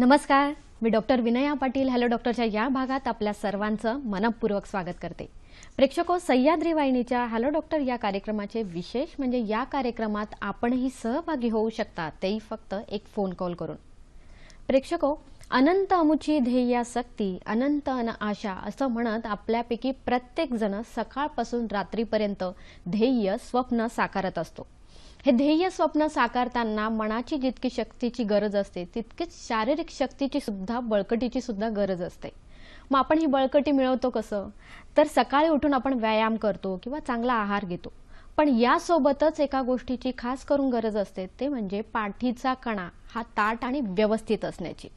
नमस्कार मी doctor Vinaya Patil hello डॉक्टरच्या या भागात आपल्या सर्वांचं मनपूर्वक स्वागत करते प्रेक्षको सह्याद्री वाहिनीच्या हॅलो डॉक्टर या कार्यक्रमाचे विशेष म्हणजे या कार्यक्रमात आपणही सहभागी होऊ शकता तेही फक्त एक फोन कॉल करून प्रेक्षको अनंत अमुची सक्ती अनंत अन आशा असं म्हणत आपल्यापैकी प्रत्येकजण सकाळपासून रात्रीपर्यंत ध्येय स्वप्न साकारत असतो हे ध्येय स्वप्न साकारताना मनाची जितकी शक्तीची गरज असते तितकीच शारीरिक शक्तीची सुद्धा बळकटीची सुद्धा गरज असते मग आपण ही बळकटी मिळवतो कसं तर सकाळी उठून आपण व्यायाम करतो किंवा चांगला आहार घेतो पण यासोबतच एका गोष्टीची खास करून गरज असते ते म्हणजे पाठीचा कणा हा ताट आणि व्यवस्थित असण्याची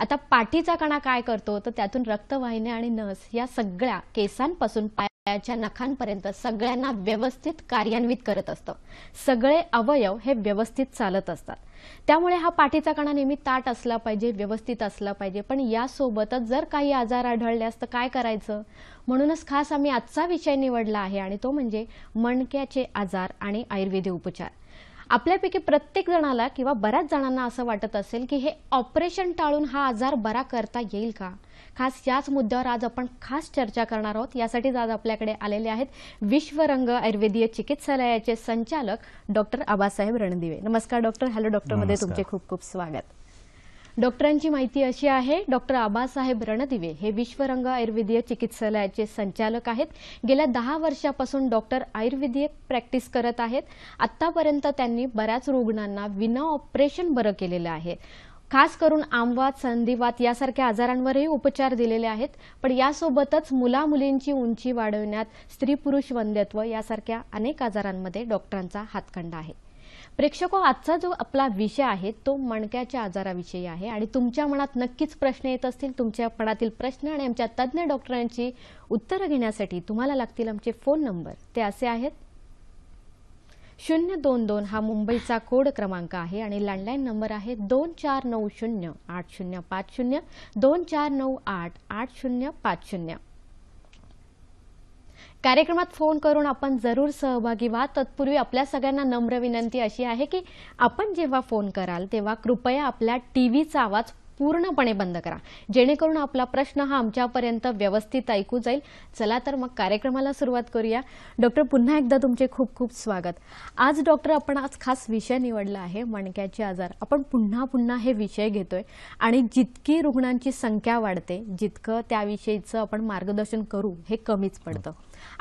आता पाठीचा कणा काय करतो तर त्यातून रक्तवाहिन्या आणि नस या सगळ्या केसांपासून पायाच्या नखांपर्यंत सगळ्यांना व्यवस्थित कार्यान्वित करत असतं सगळे अवयव हे व्यवस्थित चालत असतात त्यामुळे हा पाठीचा कणा नेहमी ताट असला पाहिजे व्यवस्थित असला पाहिजे पण यासोबतच जर काही आजार आढळल्यास तर काय करायचं म्हणूनच खास आम्ही आजचा विषय निवडला आहे आणि तो म्हणजे मणक्याचे आजार आणि आयुर्वेदिक उपचार आपल्यापैकी प्रत्येक जणाला किंवा बऱ्याच जणांना असं वाटत असेल की हे ऑपरेशन टाळून हा आजार बरा करता येईल का खास याच मुद्द्यावर आज आपण खास चर्चा करणार आहोत यासाठीच आज आपल्याकडे आलेले आहेत विश्वरंग आयुर्वेदीय चिकित्सालयाचे संचालक डॉक्टर आबासाहेब रणदिवे नमस्कार डॉक्टर हॅलो डॉक्टर मध्ये तुमचे खूप खूप स्वागत डॉक्टरांची माहिती अशी आहे डॉक्टर आबासाहेब रणदिवे हे विश्वरंग आयुर्वेदीय चिकित्सालयाचे संचालक आहेत गेल्या दहा वर्षापासून डॉक्टर आयुर्वेदीय प्रॅक्टिस करत आहेत आतापर्यंत त्यांनी बऱ्याच रुग्णांना विना ऑपरेशन बरं केलेलं आहे खास करून आमवात संधिवात यासारख्या आजारांवरही उपचार दिलेले आहेत पण यासोबतच मुला मुलींची उंची वाढवण्यात स्त्री पुरुष वंद्यत्व यासारख्या अनेक आजारांमध्ये डॉक्टरांचा हातखंडा आहे प्रेक्षको आजचा जो आपला विषय आहे तो मणक्याच्या आजाराविषयी आहे आणि तुमच्या मनात नक्कीच प्रश्न येत असतील तुमच्या मनातील प्रश्न आणि आमच्या तज्ज्ञ डॉक्टरांची उत्तरं घेण्यासाठी तुम्हाला लागतील आमचे फोन नंबर ते असे आहेत शून्य दोन दोन हा मुंबईचा कोड क्रमांक आहे आणि लँडलाईन नंबर आहे दोन चार नऊ शून्य आठ शून्य पाच शून्य दोन चार नऊ आठ आठ शून्य पाच शून्य कार्यक्रमात फोन करून आपण जरूर सहभागी व्हा तत्पूर्वी आपल्या सगळ्यांना नम्र विनंती अशी आहे की आपण जेव्हा फोन कराल तेव्हा कृपया आपल्या टी व्हीचा आवाज पूर्णपणे बंद करा जेणेकरून आपला प्रश्न हा आमच्यापर्यंत व्यवस्थित ऐकू जाईल चला तर मग कार्यक्रमाला सुरुवात करूया डॉक्टर पुन्हा एकदा तुमचे खूप खूप स्वागत आज डॉक्टर आपण आज खास विषय निवडला आहे मणक्याचे आजार आपण पुन्हा पुन्हा हे विषय घेतोय आणि जितकी रुग्णांची संख्या वाढते जितकं त्याविषयीचं आपण मार्गदर्शन करू हे कमीच पडतं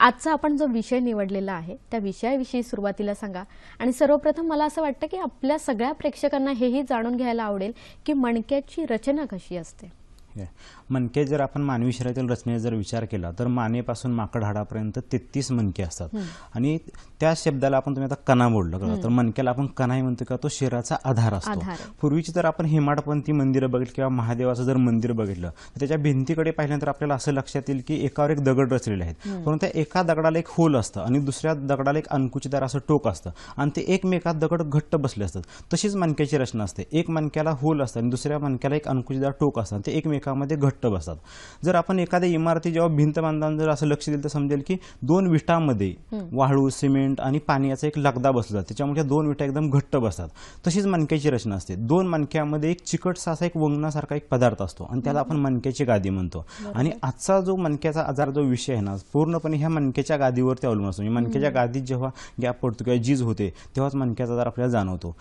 आजचा आपण जो विषय निवडलेला आहे त्या विषयाविषयी सुरुवातीला सांगा आणि सर्वप्रथम मला असं वाटतं की आपल्या सगळ्या प्रेक्षकांना हेही जाणून घ्यायला आवडेल की मणक्याची रचना कशी असते मनके जर आपण मानवी शरीरातील रचनेचा जर विचार केला तर मानेपासून माकड हाडापर्यंत तेहतीस मनके असतात आणि त्या शब्दाला आपण तुम्ही आता कणा बोललं करा तर मनक्याला आपण कणाही म्हणतो का तो शरीराचा आधार असतो पूर्वीची जर आपण हेमाडपंथी मंदिरं बघितलं किंवा महादेवाचं जर मंदिर बघितलं तर त्याच्या भिंतीकडे पाहिल्यानंतर आपल्याला असं लक्षात येईल की एकावर एक दगड रचलेले आहेत परंतु त्या एका दगडाला एक होल असतं आणि दुसऱ्या दगडाला एक अंकुचीदार असं टोक असतं आणि ते एकमेकात दगड घट्ट बसले असतात तशीच मनक्याची रचना असते एक मनक्याला होल असतं आणि दुसऱ्या मनक्याला एक अंकुचीदार टोक असतं ते एकमेक घट्ट बसतात जर आपण एखाद्या इमारती जेव्हा भिंत बांधताना जर असं लक्ष दिलं तर समजेल की दोन विटामध्ये वाळू सिमेंट आणि पाणी एक लगदा बसला त्याच्यामुळे दोन विटा एकदम घट्ट बसतात तशीच मणक्याची रचना असते दोन मणक्यामध्ये एक चिकटसा असा एक वंगणासारखा एक पदार्थ असतो आणि त्याला आपण मणक्याची गादी म्हणतो आणि आजचा जो मणक्याचा आजार जो विषय आहे ना पूर्णपणे ह्या मणक्याच्या गादीवरती अवलंबून असतो म्हणजे मणक्याच्या गादीत जेव्हा गॅप पडतो किंवा जीज होते तेव्हाच मणक्याचा आजार आपल्याला जाणवतो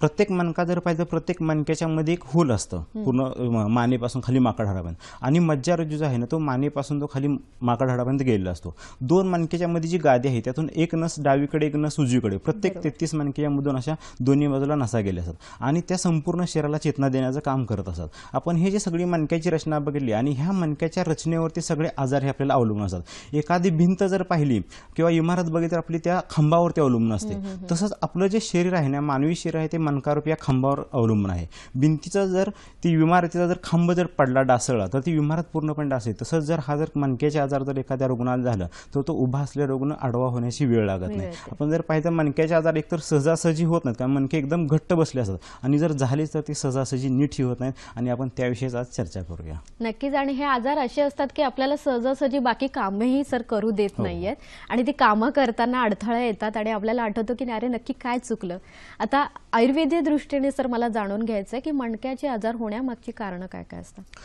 प्रत्येक मणका जर पाहिजे प्रत्येक मणक्याच्या मध्ये एक होल असतं पूर्ण मानेपासून खाली माकड हाडापर्यंत आणि मज्जारज्जू जो आहे ना तो मानेपासून तो खाली माकड हाडापर्यंत गेलेला असतो दोन मानकेच्या मध्ये जी गादी आहे त्यातून एक नस डावीकडे एक नस उजवीकडे प्रत्येक तेहतीस मानकेच्या मधून अशा दोन्ही बाजूला नसा गेल्या असतात आणि त्या संपूर्ण शरीराला चेतना देण्याचं काम करत असतात आपण हे जे सगळी मानक्याची रचना बघितली आणि ह्या मणक्याच्या रचनेवरती सगळे आजार हे आपल्याला अवलंबून असतात एखादी भिंत जर पाहिली किंवा इमारत बघितली तर आपली त्या खांबावरती अवलंबून असते तसंच आपलं जे शरीर आहे ना मानवी शरीर आहे ते मनकारूप या खांबावर अवलंबून आहे भिंतीचा जर ती इमारतीचा जर खांब जर पडला हाडला डासळला तर ती इमारत पूर्णपणे डासळी तसंच जर हा जर मणक्याचे आजार जर एखाद्या रुग्णाला झाला तर तो उभा असलेला रुग्ण आडवा होण्याची वेळ लागत नाही आपण जर पाहिजे तर आजार एकतर सहजासहजी होत नाहीत कारण मनके एकदम घट्ट बसले असतात आणि जर झाले तर ते सहजासहजी नीट होत नाहीत आणि आपण त्याविषयीच आज चर्चा करूया नक्कीच आणि हे आजार असे असतात की आपल्याला सहजासहजी बाकी कामही सर करू देत हो. नाहीयेत आणि ती कामं करताना अडथळा येतात आणि आपल्याला आठवतो की अरे नक्की काय चुकलं आता आयुर्वेदीय दृष्टीने सर मला जाणून घ्यायचं आहे की मणक्याचे आजार होण्यामागची कारणं काय काय असतात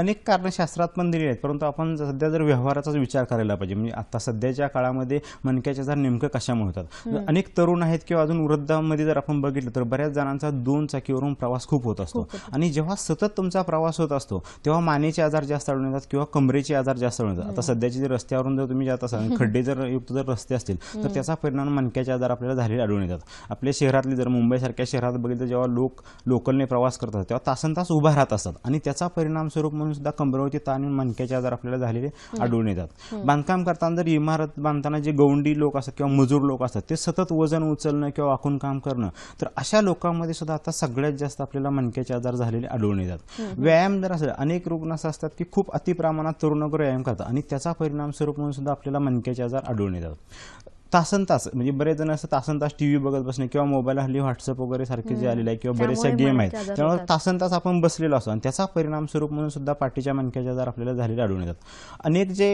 अनेक कारणं शास्त्रात पण दिली आहेत परंतु आपण सध्या जर व्यवहाराचाच विचार करायला पाहिजे म्हणजे आता सध्याच्या काळामध्ये मनक्याचे जर नेमकं कशामुळे होतात अनेक तरुण आहेत किंवा अजून वृद्धांमध्ये जर आपण बघितलं तर बऱ्याच जणांचा दोन चाकीवरून प्रवास खूप होत असतो आणि जेव्हा सतत तुमचा प्रवास होत असतो तेव्हा मानेचे आजार जास्त आढळून येतात किंवा कमरेचे आजार जास्त आढळून येतात आता सध्याचे जे रस्त्यावरून जर तुम्ही जात असाल खड्डे जर युक्त जर रस्ते असतील तर त्याचा परिणाम मणक्याचे आजार आपल्याला झालेले आढळून येतात आपल्या शहरातले जर मुंबईसारख्या शहरात बघितलं जेव्हा लोक लोकलने प्रवास करतात तेव्हा तासन तास उभा राहत असतात आणि त्याचा परिणाम स्वरूप म्हणून सुद्धा कंबरवती ताण आणि मणक्याचे आजार आपल्याला झालेले आढळून येतात बांधकाम करताना जर इमारत बांधताना जे गवंडी लोक असतात किंवा मजूर लोक असतात ते सतत वजन उचलणं किंवा वाकून काम करणं तर अशा लोकांमध्ये सुद्धा आता सगळ्यात जास्त आपल्याला मणक्याचे आजार झालेले आढळून येतात व्यायाम जर असेल अनेक रुग्ण असं असतात की खूप अति प्रमाणात तरुणगर व्यायाम करतात आणि त्याचा परिणाम स्वरूप म्हणून सुद्धा आपल्याला मणक्याचे आजार आढळून येतात तासन तास म्हणजे बरेच जण असं तासन तास टी व्ही बघत बसणे किंवा मोबाईल हल्ली व्हॉट्सअप वगैरे सारखे जे आलेले आहे किंवा बरेचसे गेम आहेत त्यामुळे तासन तास आपण बसलेलो असतो आणि त्याचा परिणाम स्वरूप म्हणून सुद्धा पाठीच्या मणक्याच्या आजार आपल्याला झालेले आढळून येतात अनेक जे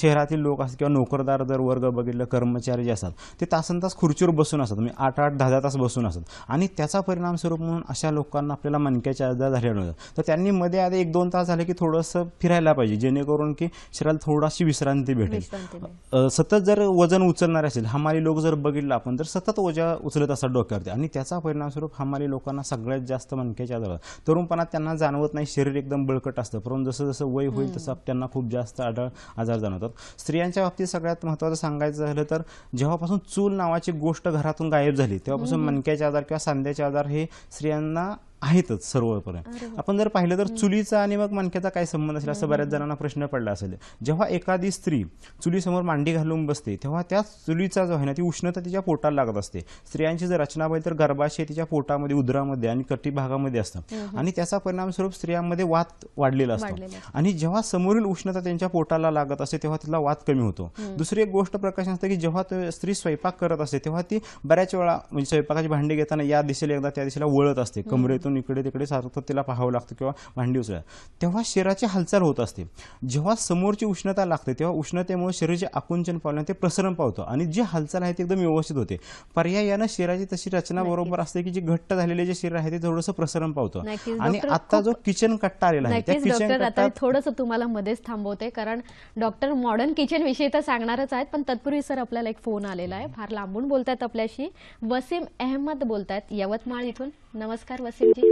शहरातील लोक असतात किंवा नोकरदार जर वर्ग बघितलं कर्मचारी जे असतात ते तासन तास खुर्चीवर बसून असतात म्हणजे आठ आठ दहा दहा तास बसून असतात आणि त्याचा परिणाम स्वरूप म्हणून अशा लोकांना आपल्याला मनक्याच्या आजार झाले आढळून येतात तर त्यांनी मध्ये आधी एक दोन तास झाले की थोडंसं फिरायला पाहिजे जेणेकरून की शरीराला थोडीशी विश्रांती भेटेल सतत जर वजन उचलणार असेल हमाली लोक जर बघितलं आपण तर सतत ओझ्या उचलत असतात डोक्यावरती आणि त्याचा परिणामस्वरूप हमाली लोकांना सगळ्यात जास्त मनक्याच्या आजार तरुणपणात त्यांना जाणवत नाही शरीर एकदम बळकट असतं परंतु जसं जसं वय होईल तसं त्यांना खूप जास्त आढळ आजार जाणवतात स्त्रियांच्या बाबतीत सगळ्यात महत्त्वाचं सांगायचं झालं तर जेव्हापासून चूल नावाची गोष्ट घरातून गायब झाली तेव्हापासून मनक्याचे आजार किंवा सांध्याचे आजार हे स्त्रियांना आहेतच सर्वपर्यंत आपण जर पाहिलं तर चुलीचा आणि मग मानक्याचा काय संबंध असेल असं बऱ्याच जणांना प्रश्न पडला असेल जेव्हा एखादी स्त्री चुलीसमोर मांडी घालून बसते तेव्हा त्या चुलीचा जो आहे ना ती उष्णता तिच्या पोटाला लागत असते स्त्रियांची जर रचना पाहिजे तर गर्भाशय तिच्या पोटामध्ये उदरामध्ये आणि कटी भागामध्ये असतात आणि त्याचा परिणामस्वरूप स्त्रियांमध्ये वात वाढलेला असतो आणि जेव्हा समोरील उष्णता त्यांच्या पोटाला लागत असते तेव्हा तिला वात कमी होतो दुसरी एक गोष्ट प्रकाशन असते की जेव्हा स्त्री स्वयंपाक करत असते तेव्हा ती बऱ्याच वेळा म्हणजे स्वयंपाकाची भांडी घेताना या दिशेला एकदा त्या दिशेला वळत असते कमरेतून इकडे तिकडे सारखं तिला पाहावं लागतं किंवा भांडी उचला तेव्हा शरीराची हालचाल होत असते जेव्हा समोरची उष्णता लागते तेव्हा उष्णतेमुळे शरीराचे आकुंचन पावल्याने ते प्रसरण पावतं आणि जी हालचाल आहे ते एकदम व्यवस्थित होते पर्यायानं शरीराची तशी रचना बरोबर असते की जी घट्ट झालेले जे शरीर आहे ते थोडंसं प्रसरण पावतं आणि आता जो किचन कट्टा आलेला आहे त्या किचन थोडस तुम्हाला मध्येच थांबवते कारण डॉक्टर मॉडर्न किचन विषयी तर सांगणारच आहेत पण तत्पूर्वी सर आपल्याला एक फोन आलेला आहे फार लांबून बोलतायत आपल्याशी वसीम अहमद बोलतायत यवतमाळ इथून नमस्कार वसीमजी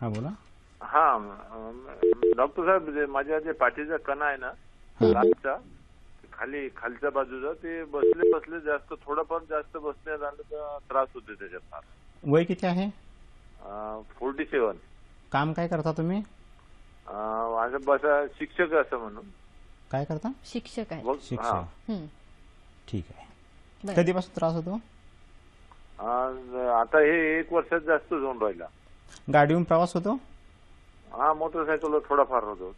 हा बोला हा डॉक्टर साहेब जे माझ्या जे पाठीचा कणा आहे ना लांबचा खाली खालच्या बाजूचा ते बसले बसले जास्त थोडंफार जास्त बसले झालं तर त्रास होते त्याच्यात फार वय किती आहे फोर्टी सेवन काम काय करता तुम्ही माझं बस शिक्षक असं म्हणून काय करता शिक्षक आहे ठीक आहे कधीपासून त्रास होतो आता हे एक वर्षात जास्त होऊन राहिला गाडीहून प्रवास होतो हा मोटरसायकलवर थोडाफार होतो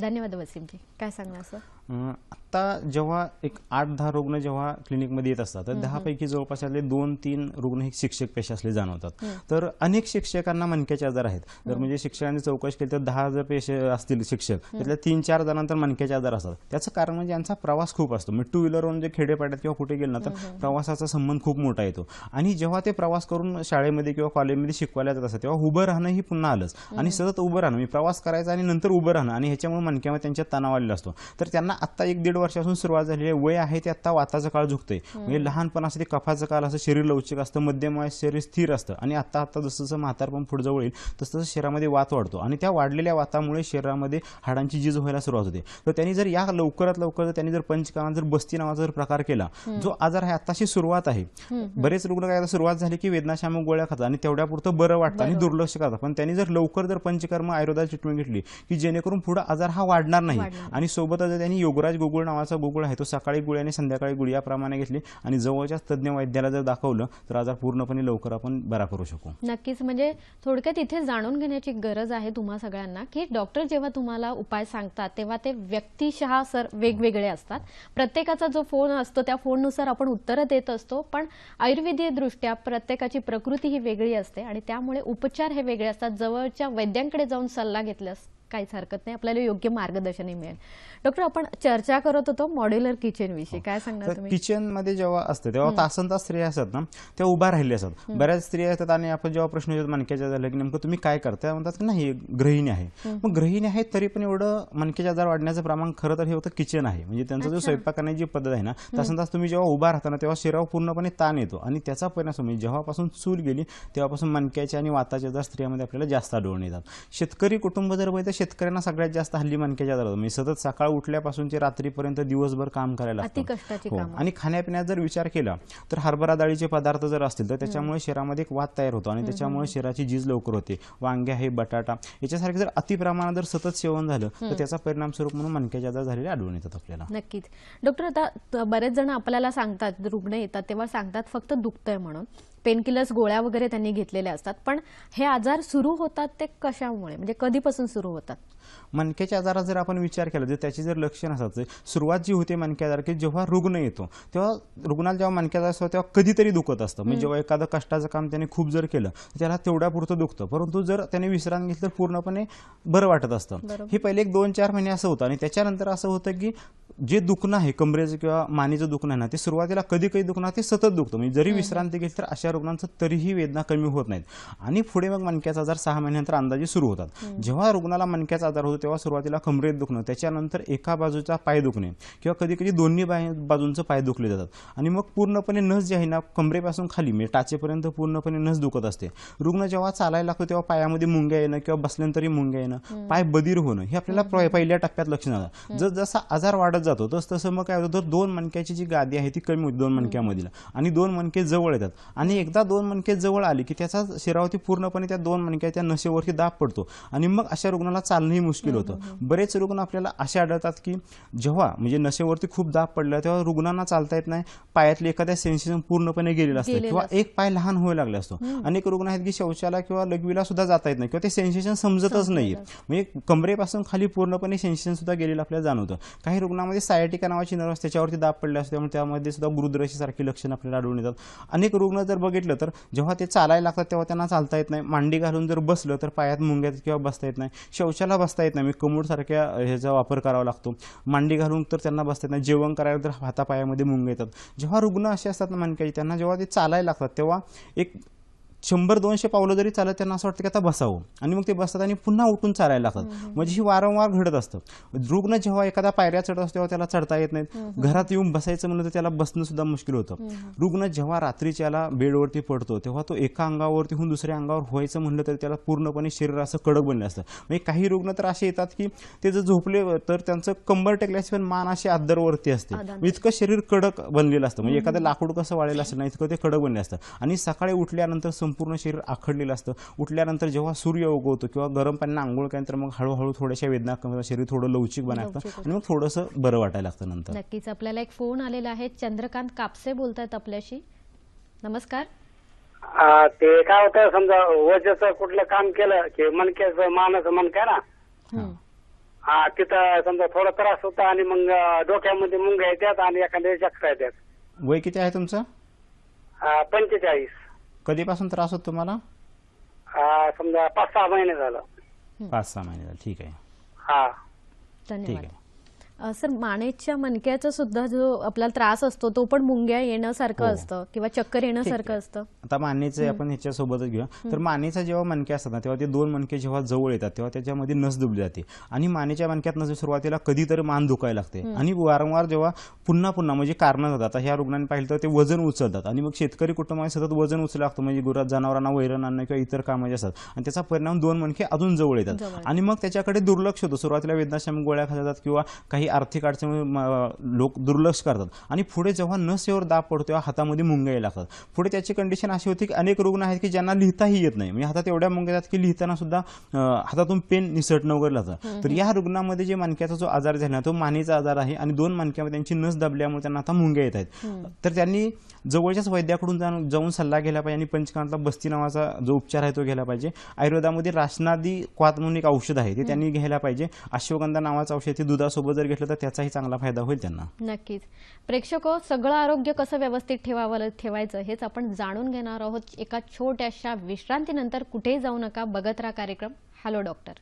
धन्यवाद वसीमजी काय सांगणार असं आता जेव्हा एक आठ दहा रुग्ण जेव्हा क्लिनिकमध्ये येत असतात तर दहापैकी जवळपास आले दोन तीन रुग्ण हे शिक्षक असले जाणवतात तर अनेक शिक्षकांना मनक्याचे आजार आहेत जर म्हणजे शिक्षकांनी चौकशी केली तर दहा जर पेशे असतील शिक्षक त्यातल्या तीन चार जणांतर मनक्याचे आजार असतात त्याचं कारण म्हणजे यांचा प्रवास खूप असतो म्हणजे टू व्हीलरवरून जे खेडेपाड्यात किंवा कुठे गेलं ना तर प्रवासाचा संबंध खूप मोठा येतो आणि जेव्हा ते प्रवास करून शाळेमध्ये किंवा कॉलेजमध्ये शिकवायला जात असतात तेव्हा उभं राहणं ही पुन्हा आलंच आणि सतत उभं राहणं मी म्हणजे प्रवास करायचा आणि नंतर उभं राहणं आणि ह्याच्यामुळे मणक्यामध्ये त्यांच्या तणाव आलेला असतो तर त्यांना आत्ता एक दीड वर्षापासून सुरुवात झालेली आहे वय आहे ते आत्ता वाताचा काळ झुकतंय म्हणजे लहानपण असं ते कफाचं काळ असं शरीर लवचिक असतं मध्यम शरीर स्थिर असतं आणि आत्ता आत्ता जसं जसं म्हातारपण पुढे जवळ येईल तसं तसं शरीरामध्ये वात वाढतो आणि त्या वाढलेल्या वातामुळे शरीरामध्ये हाडांची जीज व्हायला सुरुवात होते तर त्यांनी जर या लवकरात लवकर जर त्यांनी जर पंचकामात जर बस्ती नावाचा जर प्रकार केला जो आजार आहे आत्ताशी सुरुवात आहे बरेच रुग्ण काय आता सुरुवात झाली की वेदनाशामक गोळ्या खातात आणि तेवढ्यापुरतं बरं वाटतं आणि दुर्लक्ष करतात पण त्यांनी जर लवकर जर पंचकर्म आयुर्वेदाची ट्रीटमेंट घेतली की जेणेकरून पुढे आजार हा वाढणार नाही आणि सोबतच त्यांनी योगराज गोगुळ नावाचा गोगुळ आहे तो सकाळी गुळी आणि संध्याकाळी गुळी याप्रमाणे घेतली आणि जवळच्या तज्ज्ञ वैद्याला जर दाखवलं तर आजार पूर्णपणे लवकर आपण बरा करू शकू नक्कीच म्हणजे थोडक्यात इथे जाणून घेण्याची गरज आहे तुम्हा सगळ्यांना की डॉक्टर जेव्हा तुम्हाला उपाय सांगतात तेव्हा ते व्यक्तिशः सर वेगवेगळे असतात प्रत्येकाचा जो फोन असतो त्या फोननुसार आपण उत्तरं देत असतो पण आयुर्वेदीय दृष्ट्या प्रत्येकाची प्रकृती ही वेगळी असते आणि त्यामुळे उपचार हे वेगळे असतात जवळच्या वैद्यांकडे जाऊन सल्ला घेतल्यास काहीच हरकत नाही आपल्याला योग्य मार्गदर्शनही मिळेल डॉक्टर आपण चर्चा करत होतो मॉड्युलर किचन विषयी हो. काय सांगणार किचन मध्ये जेव्हा असतं तेव्हा तासन तास स्त्रिया असतात ना त्या उभा राहिले असतात बऱ्याच स्त्रिया असतात आणि आपण जेव्हा प्रश्न विचारतो मनक्याच्या झालं की नेमकं तुम्ही काय करता म्हणतात नाही गृहिणी आहे मग गृहिणी आहे तरी पण एवढं मनक्याच्या आजार वाढण्याचं प्रमाण खरं तर हे होतं किचन आहे म्हणजे त्यांचा जो स्वयंपाक करण्याची पद्धत आहे ना तासन तास तुम्ही जेव्हा उभा ना तेव्हा शिराव पूर्णपणे ताण येतो आणि त्याचा परिणाम म्हणजे जेव्हापासून चूल गेली तेव्हापासून मनक्याच्या आणि वाताच्या जर स्त्रियामध्ये आपल्याला जास्त आढळून येतात शेतकरी कुटुंब जर बघितलं शेतकऱ्यांना सगळ्यात जास्त हल्ली मणक्याच्या दर मी म्हणजे सतत सकाळ उठल्यापासून ते रात्रीपर्यंत दिवसभर काम करायला हो आणि खाण्यापिण्यात जर विचार केला तर हरभरा डाळीचे पदार्थ जर असतील तर त्याच्यामुळे शरीरामध्ये एक वाद तयार होतो आणि त्याच्यामुळे शरीराची जीज लवकर होते वांगे आहे बटाटा याच्यासारखे जर अतिप्रमाणात जर सतत सेवन झालं तर त्याचा परिणाम स्वरूप म्हणून मणक्याचे दर झालेले आढळून येतात आपल्याला नक्कीच डॉक्टर आता बरेच जण आपल्याला सांगतात रुग्ण येतात तेव्हा सांगतात फक्त दुखतंय म्हणून पेनकिलर्स गोळ्या वगैरे त्यांनी घेतलेल्या असतात पण हे आजार सुरू होतात ते कशामुळे म्हणजे कधीपासून सुरू होतात मणक्याच्या आजारात जर आपण विचार केला जर त्याचे जर लक्षण असतात सुरुवात जी होते मणक्या आजार की जेव्हा रुग्ण येतो तेव्हा रुग्णाला जेव्हा मणक्या आजार असतो तेव्हा कधीतरी दुखत असतं म्हणजे जेव्हा एखादं कष्टाचं काम त्याने खूप जर केलं त्याला तेवढ्या पुरतं दुखतं परंतु जर त्याने विश्रांत घेतली तर पूर्णपणे बरं वाटत असतं हे पहिले एक दोन चार महिने असं होतं आणि त्याच्यानंतर असं होतं की जे दुखणं आहे कमरेचं किंवा मानेचं दुखणं आहे ना ते सुरुवातीला कधी कधी दुखणं ते सतत दुखतं म्हणजे जरी विश्रांती घेतली तर अशा रुग्णांचं तरीही वेदना कमी होत नाहीत आणि पुढे मग मणक्याचा आजार सहा महिन्यानंतर अंदाजे सुरू होतात जेव्हा रुग्णाला मणक्याचा आजार आजार होतो तेव्हा सुरुवातीला कमरेत दुखणं त्याच्यानंतर एका बाजूचा पाय दुखणे किंवा कधी कधी दोन्ही बाय बाजूंचं पाय दुखले जातात आणि मग पूर्णपणे नस जी आहे ना कमरेपासून खाली म्हणजे टाचेपर्यंत पूर्णपणे नस दुखत असते रुग्ण जेव्हा चालायला लागतो तेव्हा पायामध्ये मुंग्या येणं किंवा बसल्यानंतरही मुंग्या येणं पाय बधिर होणं हे आपल्याला पहिल्या टप्प्यात लक्ष आलं जर जसा आजार वाढत जातो तस तसं मग काय होतं तर दोन मणक्याची जी गादी आहे ती कमी होती दोन मणक्यामधील आणि दोन मणके जवळ येतात आणि एकदा दोन मणके जवळ आले की त्याचा शिरावती पूर्णपणे त्या दोन मणक्या त्या नशेवरती दाब पडतो आणि मग अशा रुग्णाला चालणे कमी मुश्किल होतं बरेच रुग्ण आपल्याला असे आढळतात की जेव्हा म्हणजे नशेवरती खूप दाब पडला तेव्हा रुग्णांना चालता येत नाही पायातले एखाद्या सेन्सेशन पूर्णपणे गेलेलं असतं किंवा एक पाय लहान होऊ लागले असतो अनेक रुग्ण आहेत की शौचाला किंवा लघवीला सुद्धा जाता येत नाही किंवा ते सेन्सेशन समजतच नाही म्हणजे कमरेपासून खाली पूर्णपणे सेन्सेशन सुद्धा गेलेलं आपल्याला जाणवतं काही रुग्णामध्ये सायटिका नावाची नर्वस त्याच्यावरती दाब पडले असते त्यामुळे त्यामध्ये सुद्धा गुरुद्रशीसारखी लक्षणं आपल्याला आढळून येतात अनेक रुग्ण जर बघितलं तर जेव्हा ते चालायला लागतात तेव्हा त्यांना चालता येत नाही मांडी घालून जर बसलं तर पायात मुंग्यात किंवा बसता येत नाही शौचाला बसता येत नाही मी म्हणजे सारख्या ह्याचा वापर करावा लागतो मांडी घालून तर त्यांना बसता येत नाही जेवण करायला तर हातापायामध्ये मुंग येतात जेव्हा रुग्ण असे असतात ना मानकाचे त्यांना जेव्हा ते चालायला लागतात तेव्हा एक शंभर दोनशे पावलं जरी चालत त्यांना असं वाटतं की आता बसावं आणि मग ते बसतात आणि पुन्हा उठून चालायला लागतात म्हणजे ही वारंवार घडत असतं रुग्ण जेव्हा एखादा पायऱ्या चढत असतो तेव्हा त्याला चढता येत नाहीत घरात येऊन बसायचं म्हणलं तर त्याला बसणं सुद्धा मुश्किल होतं रुग्ण जेव्हा रात्रीच्याला बेडवरती पडतो तेव्हा तो एका अंगावरती होऊन दुसऱ्या अंगावर व्हायचं म्हणलं तरी त्याला पूर्णपणे शरीर असं कडक बनलं असतं म्हणजे काही रुग्ण तर असे येतात की ते जर झोपले तर त्यांचं कंबर टेकल्याशिवाय मान अशी आदरवरती असते म्हणजे इतकं शरीर कडक बनलेलं असतं म्हणजे एखादं लाकूड कसं वाळलेलं असतं ना इतकं ते कडक बनले असतं आणि सकाळी उठल्यानंतर संपूर्ण शरीर आखडलेलं असतं उठल्यानंतर जेव्हा सूर्य उगवतो किंवा गरम पाण्यानं आंघोळ केल्यानंतर मग हळूहळू थोड्याशा वेदना कमी शरीर थोडं लवचिक बनायचं आणि मग थोडंसं बरं वाटायला लागतं नंतर नक्कीच आपल्याला एक फोन आलेला आहे चंद्रकांत कापसे बोलतात आपल्याशी नमस्कार ते काय होतं समजा वजचं कुठलं काम केलं की मनकेच मानस मन ना हो. हा तिथं समजा थोडा त्रास होता आणि मग डोक्यामध्ये मुंग येतात आणि एखाद्या चक्र येतात वय किती आहे तुमचं पंचेचाळीस कधीपासून त्रास होतो तुम्हाला हा समजा पाच सहा महिने झालं पाच सहा महिने झालं ठीक आहे हा ठीक आहे सर मानेच्या मनक्याचा सुद्धा जो आपला त्रास असतो तो पण मुंग्या येण्यासारखं हो. असतं किंवा चक्कर येण्यासारखं असतं आता मानेचं आपण ह्याच्यासोबतच घेऊ तर मानेचा जेव्हा मनक्या असतात ना तेव्हा ते दोन मनके जेव्हा जवळ येतात तेव्हा त्याच्यामध्ये नस दुबली जाते आणि मानेच्या मनक्यात नस सुरुवातीला कधीतरी मान दुखायला लागते आणि वारंवार जेव्हा पुन्हा पुन्हा म्हणजे कारण जातात आता ह्या रुग्णांनी पाहिलं तर ते वजन उचलतात आणि मग शेतकरी कुटुंबाने सतत वजन उचलं लागतं म्हणजे गुरात जनावरांना वैरण आणणं किंवा इतर कामं असतात आणि त्याचा परिणाम दोन मनके अजून जवळ येतात आणि मग त्याच्याकडे दुर्लक्ष होतं सुरुवातीला वेदनाशम गोळ्या खातात किंवा काही आर्थिक अडचणी लोक दुर्लक्ष करतात आणि पुढे जेव्हा नसेवर दाब पडतो तेव्हा हातामध्ये मुंगाई लागतात पुढे त्याची कंडिशन अशी होती की अनेक रुग्ण आहेत की ज्यांना लिहिताही येत नाही म्हणजे हातात एवढ्या मुंग्या येतात की लिहिताना सुद्धा हातातून पेन निसटणं वगैरे लागतं तर या रुग्णामध्ये जे मानक्याचा जो आजार झाला तो मानेचा आजार आहे आणि दोन मानक्यामध्ये त्यांची नस दबल्यामुळे त्यांना आता मुंग्या येत आहेत तर त्यांनी जवळच्याच वैद्याकडून जाऊन सल्ला घ्यायला पाहिजे आणि पंचकांतला बस्ती नावाचा जो उपचार आहे तो घ्यायला पाहिजे आयुर्वेदामध्ये राशनादी क्वात म्हणून एक औषध आहे ते त्यांनी घ्यायला पाहिजे अश्वगंधा नावाचं औषध ते दुधासोबत जर घेतलं घेतलं तर त्याचाही चांगला फायदा होईल त्यांना नक्कीच प्रेक्षक सगळं आरोग्य कसं व्यवस्थित ठेवावं ठेवायचं हेच आपण जाणून घेणार आहोत एका छोट्याशा विश्रांतीनंतर कुठेही जाऊ नका बघत राहा कार्यक्रम हॅलो डॉक्टर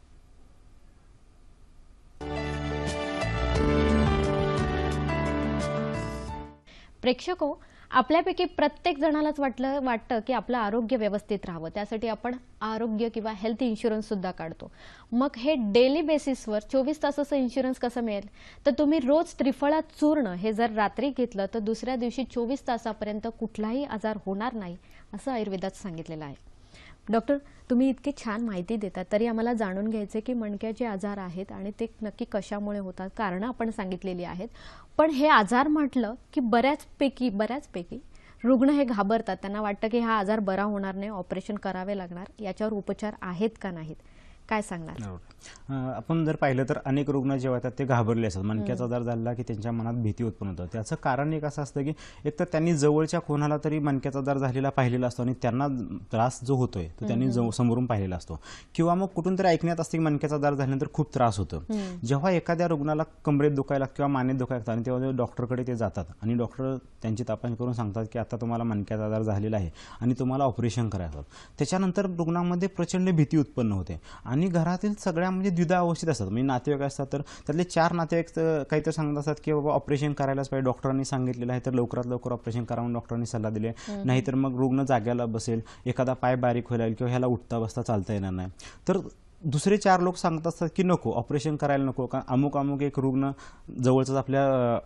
प्रेक्षको आपल्यापैकी प्रत्येक जणालाच वाटलं वाटतं की आपलं आरोग्य व्यवस्थित राहावं त्यासाठी आपण आरोग्य किंवा हेल्थ इन्शुरन्स सुद्धा काढतो मग हे डेली बेसिसवर चोवीस तासाचं इन्शुरन्स कसं मिळेल तर तुम्ही रोज त्रिफळा चूर्ण हे जर रात्री घेतलं तर दुसऱ्या दिवशी चोवीस तासापर्यंत कुठलाही आजार होणार नाही असं आयुर्वेदात सांगितलेलं आहे डॉक्टर तुम्ही इतकी छान माहिती देतात तरी आम्हाला जाणून घ्यायचे की मणक्याचे आजार आहेत आणि ते नक्की कशामुळे होतात कारणं आपण सांगितलेली आहेत पण हे आजार म्हटलं की बऱ्याचपैकी बऱ्याचपैकी रुग्ण हे घाबरतात त्यांना वाटतं की हा आजार बरा होणार नाही ऑपरेशन करावे लागणार याच्यावर उपचार आहेत का नाहीत काय सांगणार आपण जर पाहिलं तर अनेक रुग्ण जेव्हा येतात ते घाबरले असतात मणक्याचा आजार झाला की त्यांच्या मनात भीती उत्पन्न होतं त्याचं कारण एक असं असतं की एक तर त्यांनी जवळच्या कोणाला तरी मणक्याचा दर झालेला पाहिलेला असतो आणि त्यांना त्रास जो होतोय तो त्यांनी समोरून पाहिलेला असतो किंवा मग कुठून तरी ऐकण्यात असते की मणक्याचा दर झाल्यानंतर खूप त्रास होतो जेव्हा एखाद्या रुग्णाला कमरेत दुखायला किंवा मानेत दुखायला आणि तेव्हा डॉक्टरकडे ते जातात आणि डॉक्टर त्यांची तपासणी करून सांगतात की आता तुम्हाला मणक्याचा दर झालेला आहे आणि तुम्हाला ऑपरेशन करायचं त्याच्यानंतर रुग्णामध्ये प्रचंड भीती उत्पन्न होते आणि आणि घरातील सगळ्या म्हणजे द्विधा अवस्थेत असतात म्हणजे नातेवाईक असतात तर त्यातले चार नातेवाईक काहीतरी सांगत असतात की बाबा ऑपरेशन करायलाच पाहिजे डॉक्टरांनी सांगितलेलं आहे तर लवकरात लवकर ऑपरेशन करावं डॉक्टरांनी सल्ला दिले नाहीतर मग रुग्ण जाग्याला बसेल एखादा पाय बारीक व्हायला किंवा ह्याला उठता बसता चालता येणार नाही तर दुसरे चार लोक सांगत असतात की नको ऑपरेशन करायला नको कारण अमुक अमुक एक रुग्ण जवळचाच आपल्या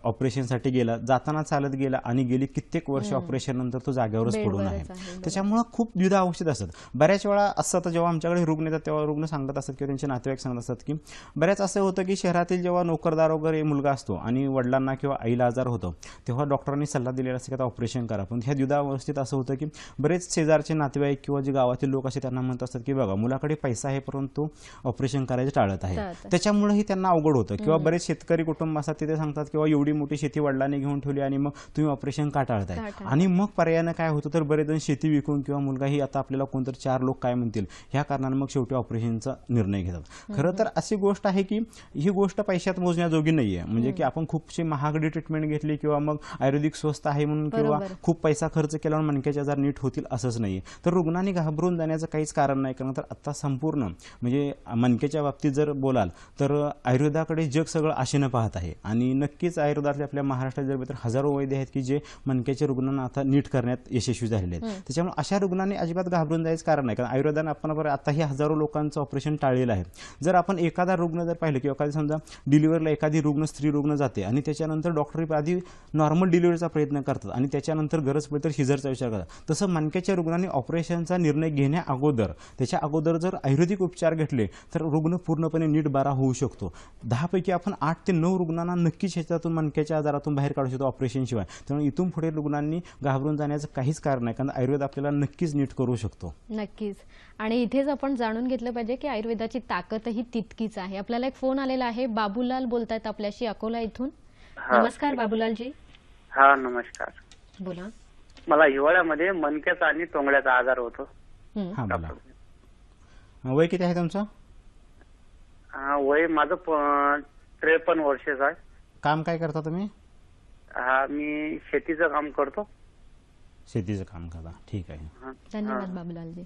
ऑपरेशनसाठी गेला जाताना चालत गेला आणि गेली कित्येक वर्ष ऑपरेशन नंतर तो जागेवरच पडून आहे त्याच्यामुळं खूप द्विधा औषध असतात बऱ्याच वेळा असं तर जेव्हा आमच्याकडे रुग्ण येतात तेव्हा रुग्ण सांगत असतात किंवा त्यांचे नातेवाईक सांगत असतात की बऱ्याच असं होतं की शहरातील जेव्हा नोकरदार वगैरे मुलगा असतो आणि वडिलांना किंवा आईला आजार होतो तेव्हा डॉक्टरांनी सल्ला दिलेला असतो की आता ऑपरेशन करा पण ह्या द्विधा अवस्थेत असं होतं की बरेच शेजारचे नातेवाईक किंवा जे गावातील लोक असे त्यांना म्हणत असतात की बघा मुलाकडे पैसा आहे परंतु ऑपरेशन करायचं टाळत आहे त्याच्यामुळेही त्यांना अवघड होतं किंवा बरेच शेतकरी कुटुंब असतात तिथे सांगतात किंवा एवढी मोठी शेती वडिलांनी घेऊन ठेवली आणि मग तुम्ही ऑपरेशन का टाळताय आणि मग पर्यायानं काय होतं तर बरेच जण शेती विकून किंवा मुलगाही आता आपल्याला कोणतरी चार लोक काय म्हणतील ह्या कारणानं मग शेवटी ऑपरेशनचा निर्णय घेतात खरं तर अशी गोष्ट आहे की ही गोष्ट पैशात मोजण्याजोगी नाही आहे म्हणजे की आपण खूपशी महागडी ट्रीटमेंट घेतली किंवा मग आयुर्वेदिक स्वस्त आहे म्हणून किंवा खूप पैसा खर्च केल्यावर मणक्याचे आजार नीट होतील असंच नाही तर रुग्णांनी घाबरून जाण्याचं काहीच कारण नाही कारण तर आता संपूर्ण म्हणजे म्हणजे मनकेच्या बाबतीत जर बोलाल तर आयुर्वेदाकडे जग सगळं आशेनं पाहत आहे आणि नक्कीच आयुर्वेदातले आपल्या महाराष्ट्रात जर हजारो वैद्य आहेत की जे मनकेच्या रुग्णांना आता नीट करण्यात यशस्वी झालेले आहेत त्याच्यामुळे अशा रुग्णांनी अजिबात घाबरून जायचं कारण नाही कारण आयुर्वेदाने आपण आताही हजारो लोकांचं ऑपरेशन टाळलेलं आहे जर आपण एखादा रुग्ण जर पाहिलं किंवा एखादी समजा डिलिव्हरीला एखादी रुग्ण स्त्री रुग्ण जाते आणि त्याच्यानंतर डॉक्टर आधी नॉर्मल डिलिव्हरीचा प्रयत्न करतात आणि त्याच्यानंतर गरज पडली तर शिजरचा विचार करतात तसं मनकेच्या रुग्णांनी ऑपरेशनचा निर्णय घेण्या अगोदर त्याच्या अगोदर जर आयुर्वेदिक उपचार घेतले तर रुग्ण पूर्णपणे नीट बारा होऊ शकतो पैकी आपण आठ ते नऊ रुग्णांना नक्कीच ह्याच्यातून मणक्याच्या आजारातून बाहेर काढू शकतो ऑपरेशनशिवाय त्यामुळे इथून पुढे रुग्णांनी घाबरून जाण्याचं काहीच कारण नाही कारण आयुर्वेद आपल्याला नक्कीच नीट करू शकतो नक्कीच आणि इथेच आपण जाणून घेतलं पाहिजे की आयुर्वेदाची ताकदही तितकीच आहे आपल्याला एक फोन आलेला आहे बाबूलाल बोलतायत आपल्याशी अकोला इथून नमस्कार बाबूलालजी हा नमस्कार बोला मला हिवाळ्यामध्ये मनक्याचा आणि तोंगड्याचा आजार होतो वय किती आहे तुमचं हा, वय माझं त्रेपन्न वर्ष आहे काम काय करता तुम्ही हा मी शेतीचं काम करतो शेतीचं काम करता ठीक आहे धन्यवाद बाबूलालजी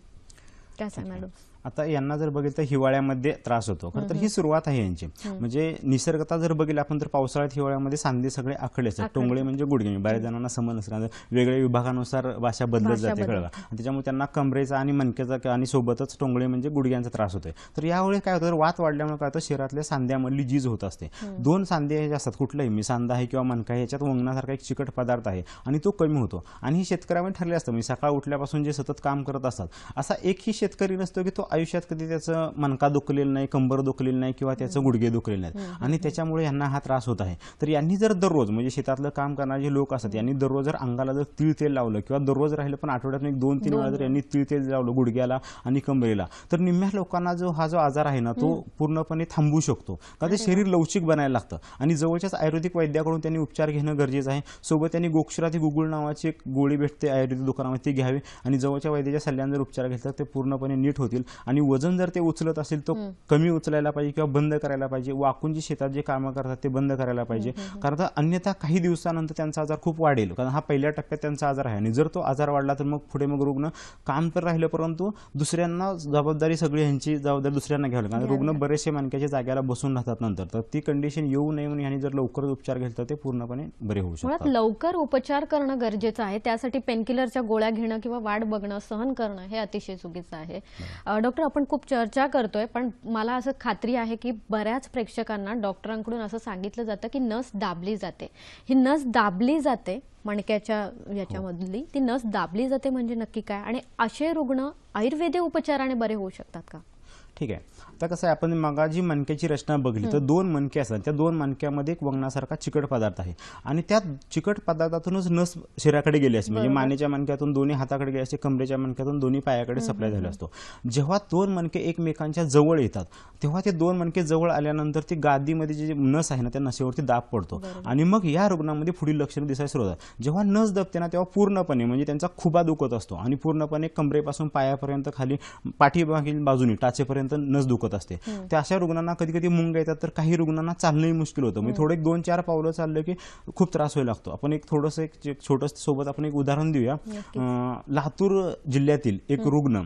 काय सांगणार आता यांना जर बघितलं तर हिवाळ्यामध्ये त्रास होतो खरं तर ही सुरुवात आहे यांची म्हणजे निसर्गता जर बघितलं आपण तर पावसाळ्यात हिवाळ्यामध्ये सांधे सगळे आखडले असतात टोंगळे म्हणजे गुडगे बऱ्याच जणांना समज नसतात वेगळ्या विभागानुसार भाषा बदलत जाते कळवा त्याच्यामुळे त्यांना कमरेचा आणि मनकेचा आणि सोबतच टोंगळे म्हणजे गुडघ्यांचा त्रास होतोय तर यावेळी काय होतं वात वाढल्यामुळे काय होतं शहरातल्या सांध्यामधली जीज होत असते दोन सांधे असतात कुठलाही मी सांधा आहे किंवा मनका आहे याच्यात वंगणासारखा एक चिकट पदार्थ आहे आणि तो कमी होतो आणि ही शेतकऱ्यामध्ये ठरले असतं म्हणजे सकाळ उठल्यापासून जे सतत काम करत असतात असा एकही शेतकरी नसतो की तो आयुष्यात कधी त्याचं मनका दुखलेलं नाही कंबर दुखलेलं नाही किंवा त्याचं गुडघे दुखलेले नाहीत आणि त्याच्यामुळे यांना हा त्रास होत आहे तर यांनी जर दररोज म्हणजे शेतातलं काम करणारे जे लोक असतात यांनी दररोज जर अंगाला जर तिळ तेल लावलं किंवा दररोज राहिलं पण आठवड्यातून एक दोन तीन वेळा जर यांनी तिळ तेल लावलं गुडघ्याला आणि कंबरेला तर निम्म्या लोकांना जो हा जो आजार आहे ना तो पूर्णपणे थांबू शकतो का ते शरीर लवचिक बनायला लागतं आणि जवळच्याच आयुर्वेदिक वैद्याकडून त्यांनी उपचार घेणं गरजेचं आहे सोबत त्यांनी गोक्षराती गुगुळ नावाची एक गोळी भेटते आयुर्वेदिक दुकानामध्ये ती घ्यावी आणि जवळच्या वैद्याच्या सल्ल्यानं जर उपचार घेतला ते पूर्णपणे नीट होतील आणि वजन जर ते उचलत असेल तर कमी उचलायला पाहिजे किंवा बंद करायला पाहिजे वाकून जे शेतात जे कामं करतात ते बंद करायला पाहिजे कारण अन्यथा काही दिवसानंतर त्यांचा आजार खूप वाढेल कारण हा पहिल्या टप्प्यात त्यांचा आजार आहे आणि जर तो आजार वाढला तर मग पुढे मग रुग्ण काम तर राहिलं परंतु दुसऱ्यांना जबाबदारी सगळी ह्यांची जबाबदारी दुसऱ्यांना घ्यावी कारण रुग्ण बरेचसे मानक्याच्या जाग्याला बसून राहतात नंतर तर ती कंडिशन येऊ नये म्हणून यांनी जर लवकर उपचार घेतला तर ते पूर्णपणे बरे होऊ शकतात लवकर उपचार करणं गरजेचं आहे त्यासाठी पेनकिलरच्या गोळ्या घेणं किंवा वाढ बघणं सहन करणं हे अतिशय चुकीचं आहे डॉक्टर आपण खूप चर्चा करतोय पण मला असं खात्री आहे की बऱ्याच प्रेक्षकांना डॉक्टरांकडून असं सांगितलं जातं की नस दाबली जाते ही नस दाबली जाते मणक्याच्या याच्यामधली ती नस दाबली जाते म्हणजे नक्की काय आणि असे रुग्ण आयुर्वेदिक उपचाराने बरे होऊ शकतात का ठीक आहे आता कसं आहे आपण जी मणक्याची रचना बघली तर दोन मणके असतात त्या दोन मणक्यामध्ये एक वंगणासारखा चिकट पदार्थ आहे आणि त्या चिकट पदार्थातूनच नस शरीराकडे गेली असते म्हणजे मानेच्या मणक्यातून दोन्ही हाताकडे गेली असते कमरेच्या मणक्यातून दोन्ही पायाकडे सप्लाय झाला असतो जेव्हा दोन मणके एकमेकांच्या जवळ येतात तेव्हा ते दोन मणके जवळ आल्यानंतर ती गादीमध्ये जे नस आहे ना त्या नसेवरती दाब पडतो आणि मग या रुग्णामध्ये पुढील लक्षणे दिसायला सुरू होतात जेव्हा नस दबते ना तेव्हा पूर्णपणे म्हणजे त्यांचा खुबा दुखत असतो आणि पूर्णपणे कमरेपासून पायापर्यंत खाली पाठीमागील बाजूनी टाचेपर्यंत त्यांचं नस दुखत असते तर अशा रुग्णांना कधी कधी मुंग येतात तर काही रुग्णांना चालणंही मुश्किल होतं मी म्हणजे थोडे दोन चार पावलं चाललं की खूप त्रास व्हायला लागतो आपण एक थोडंसं एक छोटस सोबत आपण एक उदाहरण देऊया लातूर जिल्ह्यातील एक रुग्ण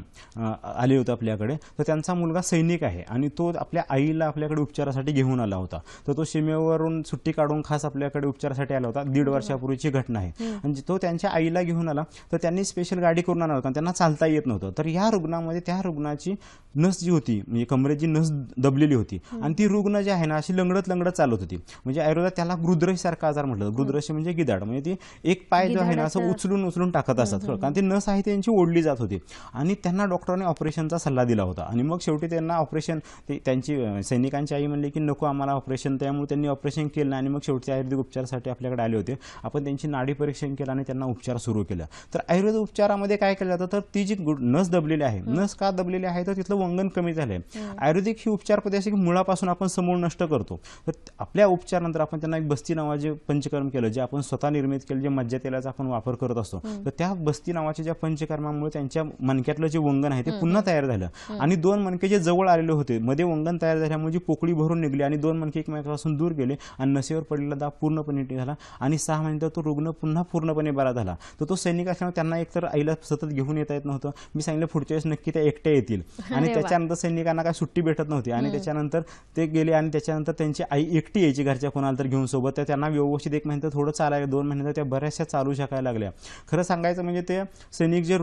आले होते आपल्याकडे तर त्यांचा मुलगा सैनिक आहे आणि तो आपल्या आईला आपल्याकडे उपचारासाठी घेऊन आला होता तर तो सीमेवरून सुट्टी काढून खास आपल्याकडे उपचारासाठी आला होता दीड वर्षापूर्वीची घटना आहे आणि म्हणजे तो त्यांच्या आईला घेऊन आला तर त्यांनी स्पेशल गाडी करून आला होता त्यांना चालता येत नव्हतं तर या रुग्णामध्ये त्या रुग्णाची नस जी होती होती म्हणजे कमरेची नस दबलेली होती आणि ती रुग्ण जी आहे ना अशी लंगडत लंगडत चालत होती म्हणजे आयुर्वेदात त्याला गृद्रश सारखा आजार म्हटलं गृद्रश म्हणजे गिदाड म्हणजे ती एक पाय जो आहे ना असं उचलून उचलून टाकत असतात कारण ती नस आहे त्यांची ओढली जात होती आणि त्यांना डॉक्टरने ऑपरेशनचा सल्ला दिला होता आणि मग शेवटी त्यांना ऑपरेशन त्यांची सैनिकांची आई म्हणली की नको आम्हाला ऑपरेशन त्यामुळे त्यांनी ऑपरेशन केलं आणि मग शेवटी आयुर्वेदिक उपचारासाठी आपल्याकडे आले होते आपण त्यांची नाडी परीक्षण केलं आणि त्यांना उपचार सुरू केला तर आयुर्वेद उपचारामध्ये काय केलं जातं तर ती जी नस दबलेली आहे नस का दबलेली आहे तर तिथलं वंगन कमी कमी झाले हो. आयुर्वेदिक ही उपचार पद्धती मुळापासून आपण समूळ नष्ट करतो तर आपल्या उपचारानंतर आपण त्यांना एक बस्ती नावाचे पंचकर्म केलं जे आपण स्वतः निर्मित केलं जे मज्जा तेलाचा आपण वापर करत असतो हो. तर त्या बस्ती नावाच्या ज्या पंचकर्मामुळे त्यांच्या मनक्यातलं जे वंगण आहे ते हो. पुन्हा तयार झालं आणि दोन मणके जे जवळ आलेले होते मध्ये वंगण तयार झाल्यामुळे जी पोकळी भरून निघली आणि दोन मणके एकमेकापासून दूर गेले आणि नसेवर पडलेला दाब पूर्णपणे झाला आणि सहा महिन्यात तो रुग्ण पुन्हा पूर्णपणे बरा झाला तर तो सैनिक असल्यामुळे त्यांना एकतर आईला सतत घेऊन येता येत नव्हतं मी सांगितलं पुढच्या वेळेस नक्की त्या एकट्या येतील आणि त्याच्यानंतर सैनिकांना काय सुट्टी भेटत नव्हती आणि त्याच्यानंतर ते गेले आणि त्याच्यानंतर त्यांची आई एकटी यायची घरच्या कोणाला तर घेऊन सोबत तर त्यांना व्यवस्थित एक महिन्यात थोडं चालायला दोन महिन्यात त्या बऱ्याचशा चालू शकायला लागल्या खरं सांगायचं म्हणजे ते सैनिक जे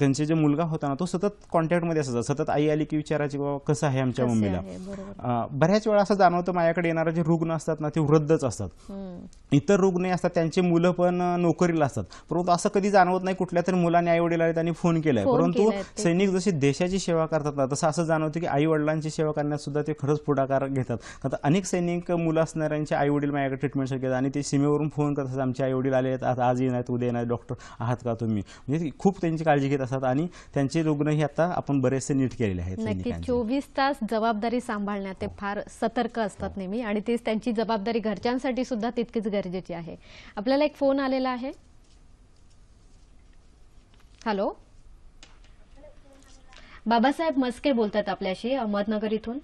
त्यांचे जे मुलगा होता ना तो सतत कॉन्टॅक्टमध्ये असायचा सतत आई आली की विचारायची बाबा कसं आहे आमच्या मम्मीला बऱ्याच वेळा असं जाणवतं माझ्याकडे येणारे जे रुग्ण असतात ना ते वृद्धच असतात इतर रुग्ण असतात त्यांचे मुलं पण नोकरीला असतात परंतु असं कधी जाणवत नाही कुठल्या तरी मुलाने आई आले त्यांनी फोन केलाय परंतु सैनिक जसे देशाची सेवा करतात ना तसं असं जाणवतं की आई वडिलांची सेवा करण्यात सुद्धा ते खरंच पुढाकार घेतात आता अनेक सैनिक मुलं असणाऱ्यांचे आई वडील माझ्याकडे ट्रीटमेंट घेतात आणि ते सीमेवरून फोन करत असतात आमचे आई वडील आले आहेत आज येणार उद्या येणार डॉक्टर आहात का तुम्ही म्हणजे खूप त्यांची काळजी घेत असतात आणि त्यांचे रुग्ण हे आता आपण बरेचसे नीट केलेले आहेत चोवीस तास जबाबदारी सांभाळण्यात ते फार सतर्क असतात नेहमी आणि तेच त्यांची जबाबदारी घरच्यांसाठी सुद्धा तितकीच गरजेची आहे आपल्याला एक फोन आलेला आहे हॅलो बाबासाहेब मस्के बोलतात आपल्याशी अहमदनगर इथून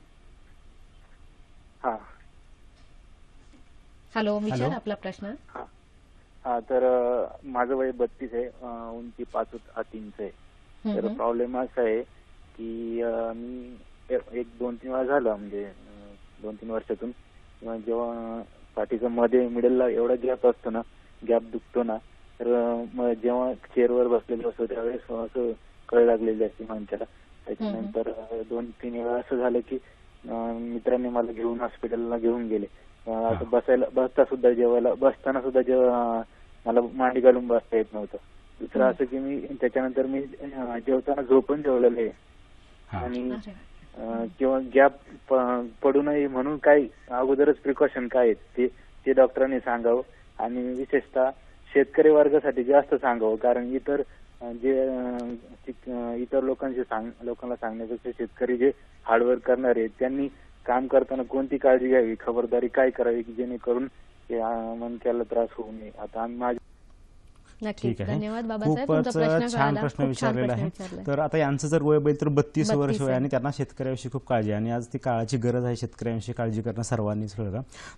हॅलो विचार आपला प्रश्न हा तर माझं वय बत्तीस आहे उंची पाच आठ इंच आहे तर प्रॉब्लेम असा आहे की मी एक दोन तीन वेळा झालं म्हणजे दोन तीन वर्षातून जेव्हा पाठीचं मध्ये ला एवढा गॅप असतो ना गॅप दुखतो ना तर जेव्हा जेव्हा वर बसलेलो असतो त्यावेळेस असं कळ लागलेली असते माणसाला त्याच्यानंतर दोन तीन वेळा असं झालं की मित्रांनी मला घेऊन हॉस्पिटलला घेऊन गेले असं बसायला बसता सुद्धा जेवायला बसताना सुद्धा जेव्हा मला मांडी घालून बसता येत नव्हतं दुसरं असं की मी त्याच्यानंतर मी जेवताना झोपून जेवलेलं आहे आणि किंवा गॅप पडू नये म्हणून काही अगोदरच प्रिकॉशन काय आहेत ते ते डॉक्टरांनी सांगावं आणि विशेषतः शेतकरी वर्गासाठी जास्त सांगावं कारण इतर जे इतर लोकांशी सांग लोकांना सांगण्यापेक्षा शेतकरी जे हार्डवर्क करणारे आहेत त्यांनी काम करताना कोणती काळजी घ्यावी खबरदारी काय करावी की जेणेकरून त्याला त्रास होऊ नये आता आम्ही माझ्या ठीक आहे खूपच छान प्रश्न विचारलेला आहे तर आता यांचं जर वय बैल तर बत्तीस वर्ष वय आणि त्यांना शेतकऱ्याविषयी खूप काळजी आहे आणि आज ती काळाची गरज आहे शेतकऱ्यांविषयी काळजी करणं सर्वांनीच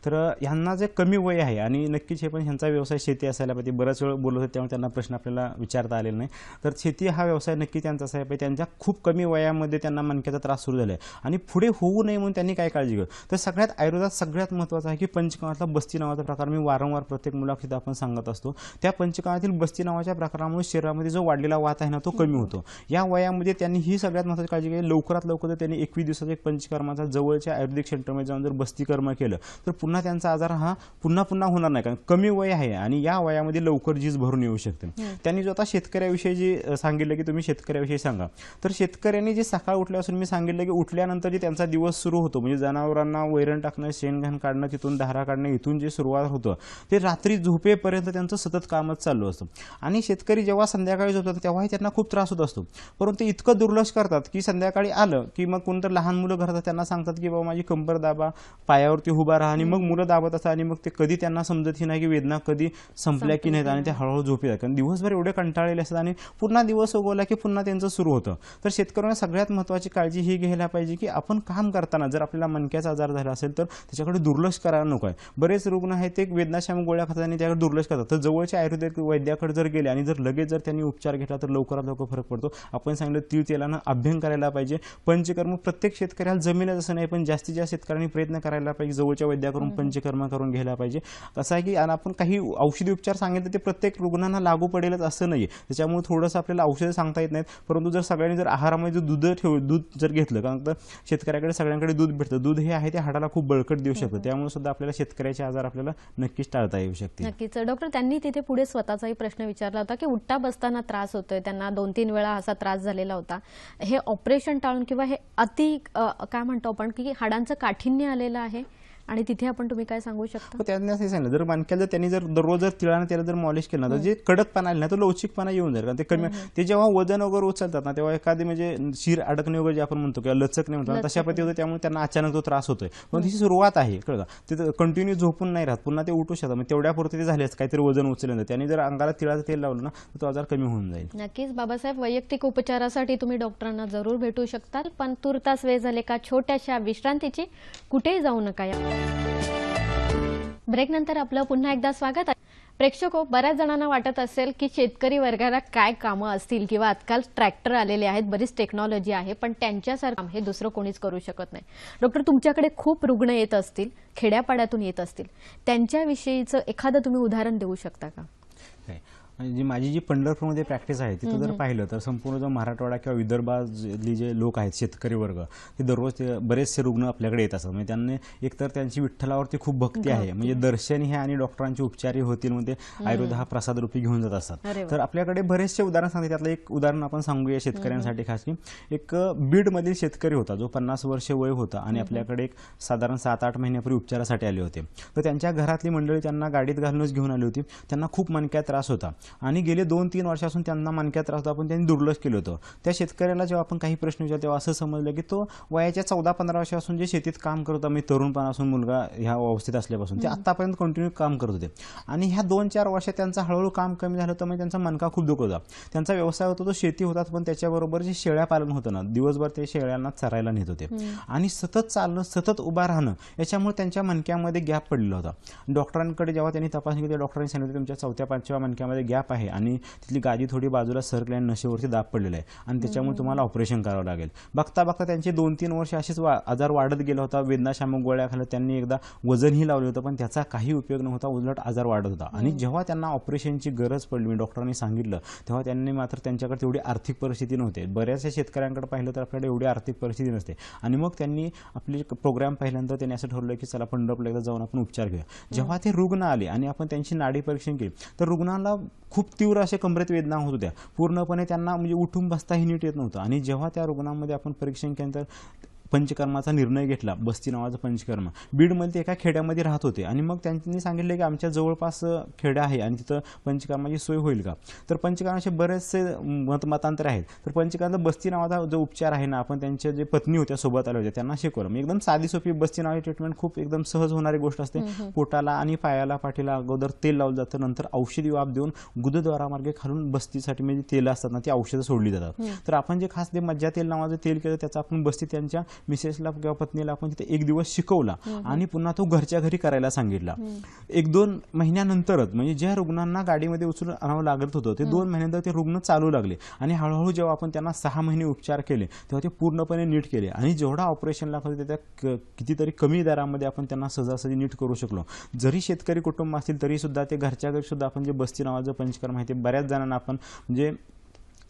तर यांना जे कमी वय आहे आणि नक्कीच हे पण ह्यांचा व्यवसाय शेती असायला पाहिजे बराच वेळ बोलत होते त्यामुळे त्यांना प्रश्न आपल्याला विचारता आलेला नाही तर शेती हा व्यवसाय नक्की त्यांचा असायला पाहिजे त्यांच्या खूप कमी वयामध्ये त्यांना मणक्याचा त्रास सुरू झाला आहे आणि पुढे होऊ नये म्हणून त्यांनी काय काळजी घेऊ तर सगळ्यात आयुर्वेदात सगळ्यात महत्त्वाचं आहे की पंचकाळातला बस्ती नावाचा प्रकार मी वारंवार प्रत्येक मुलाखतीत आपण सांगत असतो त्या पंचकाळात बस्ती नावाच्या प्रकारामुळे शरीरामध्ये जो वाढलेला वात आहे ना तो कमी होतो या वयामध्ये त्यांनी ही सगळ्यात महत्वाची काळजी केली लवकरात लवकर त्यांनी एकवीस दिवसाचा एक पंचकर्माचा जवळच्या आयुर्वेदिक सेंटरमध्ये जाऊन जर बस्तीकर्म केलं तर पुन्हा त्यांचा आजार हा पुन्हा पुन्हा होणार नाही कारण कमी वय आहे आणि या वयामध्ये लवकर जीज भरून येऊ शकते त्यांनी जो आता शेतकऱ्याविषयी जे सांगितलं की तुम्ही शेतकऱ्याविषयी सांगा तर शेतकऱ्यांनी जे सकाळ उठल्यापासून मी सांगितलं की उठल्यानंतर जे त्यांचा दिवस सुरू होतो म्हणजे जनावरांना वैरण टाकणं शेणघाण काढणं तिथून धारा काढणं इथून जे सुरुवात होतं ते रात्री झोपेपर्यंत त्यांचं सतत कामच चालू असतं असतो आणि शेतकरी जेव्हा संध्याकाळी झोपतात तेव्हाही त्यांना खूप त्रास होत असतो परंतु इतकं दुर्लक्ष करतात की संध्याकाळी आलं की मग कोणतं लहान मुलं घरात त्यांना सांगतात की बाबा माझी कंबर दाबा पायावरती उभा राहा आणि मग मुलं दाबत असतात आणि मग ते कधी त्यांना समजत ही नाही की वेदना कधी संपल्या की नाहीत आणि ते हळूहळू झोपी जातात कारण दिवसभर एवढे कंटाळलेले असतात आणि पुन्हा दिवस उगवला की पुन्हा त्यांचं सुरू होतं तर शेतकऱ्यांना सगळ्यात महत्त्वाची काळजी ही घ्यायला पाहिजे की आपण काम करताना जर आपल्याला मनक्याचा आजार झाला असेल तर त्याच्याकडे दुर्लक्ष करायला नको आहे बरेच रुग्ण आहेत ते वेदनाशाम गोळ्या खातात आणि त्याकडे दुर्लक्ष करतात तर जवळचे आयुर्वेदिक वैद्य वैद्याकडे जर गेले आणि जर लगेच जर त्यांनी उपचार घेतला तर लवकरात लवकर फरक पडतो आपण सांगितलं तीळ तेलानं अभ्यंग करायला पाहिजे पंचकर्म प्रत्येक शेतकऱ्याला जमेलच असं नाही पण जास्तीत जास्त शेतकऱ्यांनी प्रयत्न करायला पाहिजे जवळच्या वैद्याकडून पंचकर्म करून घ्यायला पाहिजे असं आहे की आपण काही औषधी उपचार सांगितले ते प्रत्येक रुग्णांना लागू पडेलच असं नाही त्याच्यामुळे थोडंसं आपल्याला औषधं सांगता येत नाहीत परंतु जर सगळ्यांनी जर आहारामध्ये जर दूध ठेव दूध जर घेतलं कारण तर शेतकऱ्याकडे सगळ्यांकडे दूध भेटतं दूध हे आहे ते हाडाला खूप बळकट देऊ शकतं त्यामुळे सुद्धा आपल्याला शेतकऱ्याचे आजार आपल्याला नक्कीच टाळता येऊ शकते नक्कीच डॉक्टर त्यांनी तिथे पुढे स्वतःचा प्रश्न विचारला होता की उठता बसताना त्रास होतोय त्यांना दोन तीन वेळा असा त्रास झालेला होता हे ऑपरेशन टाळून किंवा हे अति काय म्हणतो आपण की हाडांचं काठीण्य आलेलं आहे आणि तिथे आपण तुम्ही काय सांगू शकता त्यांनी असं सांगितलं जर मानक्याला त्यांनी जर दररोज जर तिळाने त्याला जर मॉलिश केलं तर हो. जे कडकपणा आले ना तर लवचिकपणा येऊन जाईल कारण ते कमी हो, हो. ते जेव्हा वजन वगैरे उचलतात ना तेव्हा एखादी म्हणजे शिर अडकणे वगैरे जे आपण म्हणतो किंवा लचक म्हणतो तशा पद्धती होतं त्यामुळे त्यांना अचानक तो त्रास होतोय पण ही सुरुवात आहे कळलं ते कंटिन्यू झोपून नाही राहत पुन्हा ते उठू शकतात म्हणजे तेवढ्यापुरते ते झालेच काहीतरी वजन उचललं त्यांनी जर अंगाला तिळाचं तेल लावलं ना तर तो आजार कमी होऊन जाईल नक्कीच बाबासाहेब वैयक्तिक उपचारासाठी तुम्ही डॉक्टरांना जरूर भेटू शकता पण तुरतास वेळ झाले का छोट्याशा विश्रांतीची कुठेही जाऊ नका ब्रेक नंतर आपलं पुन्हा एकदा स्वागत आहे प्रेक्षको हो, बऱ्याच जणांना वाटत असेल की शेतकरी वर्गाला काय कामं असतील किंवा आजकाल ट्रॅक्टर आलेले आहेत बरीच टेक्नॉलॉजी आहे पण त्यांच्यासारखं काम हे दुसरं कोणीच करू शकत नाही डॉक्टर तुमच्याकडे खूप रुग्ण येत असतील खेड्यापाड्यातून येत असतील त्यांच्याविषयीचं एखादं तुम्ही उदाहरण देऊ शकता का जी माझी जी पंढरपूरमध्ये प्रॅक्टिस आहे तिथं जर पाहिलं तर संपूर्ण जो मराठवाडा किंवा विदर्भातली जे लोक आहेत शेतकरी वर्ग ते दररोज ते बरेचसे रुग्ण आपल्याकडे येत असतात म्हणजे त्यांनी एकतर त्यांची विठ्ठलावरती खूप भक्ती आहे म्हणजे दर्शन हे आणि डॉक्टरांचे उपचारही होतील म्हणजे आयुर्वेद हा प्रसाद रूपी घेऊन जात असतात तर आपल्याकडे बरेचसे उदाहरण सांगते त्यातलं एक उदाहरण आपण सांगूया शेतकऱ्यांसाठी खास की एक बीडमधील शेतकरी होता जो पन्नास वर्ष वय होता आणि आपल्याकडे एक साधारण सात आठ महिन्यापूर्वी उपचारासाठी आले होते तर त्यांच्या घरातली मंडळी त्यांना गाडीत घालूनच घेऊन आली होती त्यांना खूप मनक्यात त्रास होता आणि गेले दोन तीन वर्षापासून त्यांना मानक्या त्रास होता पण त्यांनी दुर्लक्ष केलं होतं त्या शेतकऱ्याला जेव्हा आपण काही प्रश्न विचारतो तेव्हा असं समजलं की तो वयाच्या चौदा पंधरा वर्षापासून जे शेतीत काम करत होता मी तरुणपणापासून मुलगा ह्या अवस्थेत असल्यापासून ते आतापर्यंत कंटिन्यू काम करत होते आणि ह्या दोन चार वर्षात त्यांचा हळूहळू काम कमी झालं होतं म्हणजे त्यांचा मनका खूप दुखत होता त्यांचा व्यवसाय होता तो शेती होता पण त्याच्याबरोबर जे शेळ्या पालन होतं ना दिवसभर ते शेळ्यांना चरायला नेत होते आणि सतत चालणं सतत उभा राहणं याच्यामुळे त्यांच्या मनक्यामध्ये गॅप पडलेला होता डॉक्टरांकडे जेव्हा त्यांनी तपासणी केली डॉक्टरांनी सांगितलं तुमच्या चौथ्या पाचव्या मनक्यामध्ये गॅप गॅप आहे आणि तिथली गादी थोडी बाजूला सरकली आणि नशेवरती दाब पडलेला आहे आणि त्याच्यामुळे तुम्हाला ऑपरेशन करावं लागेल बघता बघता त्यांचे दोन तीन वर्ष असेच आजार वाढत गेला होता वेदनाशामक गोळ्या खाल्या त्यांनी एकदा वजनही लावलं होतं पण त्याचा काही उपयोग नव्हता उलट आजार वाढत होता आणि जेव्हा त्यांना ऑपरेशनची गरज पडली मी डॉक्टरांनी सांगितलं तेव्हा त्यांनी मात्र त्यांच्याकडे तेवढी आर्थिक परिस्थिती नव्हते बऱ्याचशा शेतकऱ्यांकडे पाहिलं तर आपल्याकडे एवढी आर्थिक परिस्थिती नसते आणि मग त्यांनी आपले प्रोग्राम पाहिल्यानंतर त्यांनी असं ठरवलं की चला पंढरपूरला एकदा जाऊन आपण उपचार घेऊया जेव्हा ते रुग्ण आले आणि आपण त्यांची नाडी परीक्षण केली तर रुग्णाला खूप तीव्र अशा कमरेत वेदना होत होत्या पूर्णपणे त्यांना म्हणजे उठून बसताही नीट येत नव्हतं आणि जेव्हा त्या रुग्णांमध्ये आपण परीक्षण केल्यानंतर पंचकर्माचा निर्णय घेतला बस्ती नावाचं पंचकर्म बीडमध्ये ते एका खेड्यामध्ये राहत होते आणि मग त्यांनी सांगितले की आमच्या जवळपास खेडं आहे आणि तिथं पंचकर्माची सोय होईल का तर पंचकर्माचे बरेचसे मतमतांतर आहेत तर पंचकर्माचा बस्ती नावाचा जो उपचार आहे ना आपण त्यांच्या जे पत्नी होत्या सोबत आल्या होत्या त्यांना शिकवलं मग एकदम साधी सोपी बस्ती नावाची ट्रीटमेंट खूप एकदम सहज होणारी गोष्ट असते पोटाला आणि पायाला पाठीला अगोदर तेल लावलं जातं नंतर औषधी वाप देऊन गुदद्वारामार्गे खालून बस्तीसाठी म्हणजे तेल असतात ना ती औषधं सोडली जातात तर आपण जे खास ते मज्जा तेल नावाचं तेल केलं त्याचा आपण बस्ती त्यांच्या मिसेसला किंवा पत्नीला आपण तिथे एक दिवस शिकवला आणि पुन्हा तो घरच्या घरी करायला सांगितला एक दोन महिन्यानंतरच म्हणजे ज्या रुग्णांना गाडीमध्ये उचलून आणावं लागत होतं ते दोन महिन्यानंतर ते रुग्ण चालू लागले आणि हळूहळू जेव्हा आपण त्यांना सहा महिने उपचार केले तेव्हा ते पूर्णपणे नीट केले आणि जेवढा ऑपरेशनला लागत होते त्या कितीतरी कमी दरामध्ये आपण त्यांना सजासजी नीट करू शकलो जरी शेतकरी कुटुंब असतील सुद्धा ते घरच्या घरी सुद्धा आपण जे बस्ती नावाचं पंचकर्म आहे ते बऱ्याच जणांना आपण म्हणजे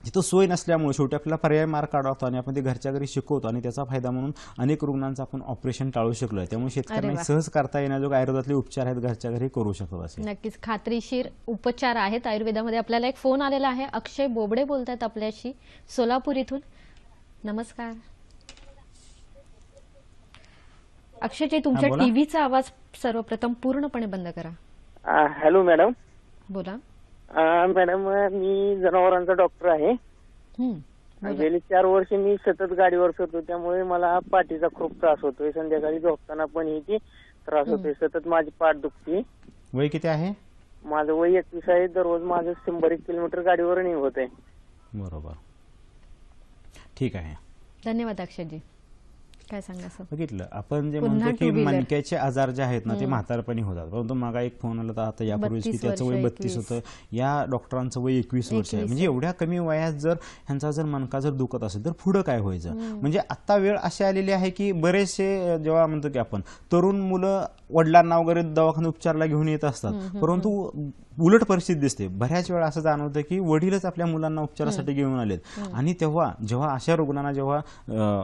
जिथं सोय नसल्यामुळे शेवटी आपल्याला पर्याय मार्ग काढवतो आणि आपण ते घरच्या घरी शिकवतो आणि त्याचा फायदा म्हणून अनेक रुग्णांचं आपण ऑपरेशन टाळू शकलो आहे त्यामुळे शेतकऱ्यांनी सहज करता येण्याजोग आयुर्वेदातले उपचार आहेत घरच्या घरी करू शकतात असे नक्कीच खात्रीशीर उपचार आहेत आयुर्वेदामध्ये आपल्याला एक फोन आलेला आहे अक्षय बोबडे बोलत आपल्याशी सोलापूर इथून नमस्कार अक्षयजी तुमच्या टीव्हीचा आवाज सर्वप्रथम पूर्णपणे बंद करा हॅलो मॅडम बोला मॅडम मी जनावरांचा डॉक्टर आहे म्हणजे गेली चार वर्ष मी सतत गाडीवर फिरतो त्यामुळे मला पाठीचा खूप त्रास होतोय संध्याकाळी झोपताना पण ती त्रास होतोय सतत माझी पाठ दुखते वय किती आहे माझं वय एकवीस आहे दररोज माझं शंभर एक किलोमीटर गाडीवर निघत आहे बरोबर ठीक आहे धन्यवाद अक्षयजी काय सांगा बघितलं आपण जे म्हणतो की मणक्याचे आजार जे आहेत ना ते म्हातारपणी होतात परंतु मागा एक फोन आला तर आता यापूर्वीच की त्याचं वय बत्तीस होतं या डॉक्टरांचं वय एकवीस वर्ष आहे म्हणजे एवढ्या कमी वयात जर ह्यांचा जर मनका जर दुखत असेल तर पुढं काय व्हायचं म्हणजे आता वेळ अशी आलेली आहे की बरेचसे जेव्हा म्हणतो की आपण तरुण मुलं वडिलांना वगैरे दवाखान्यात उपचारला घेऊन येत असतात परंतु उलट परिस्थिती दिसते बऱ्याच वेळा असं जाणवतं की वडीलच आपल्या मुलांना उपचारासाठी घेऊन आलेत आणि तेव्हा जेव्हा अशा रुग्णांना जेव्हा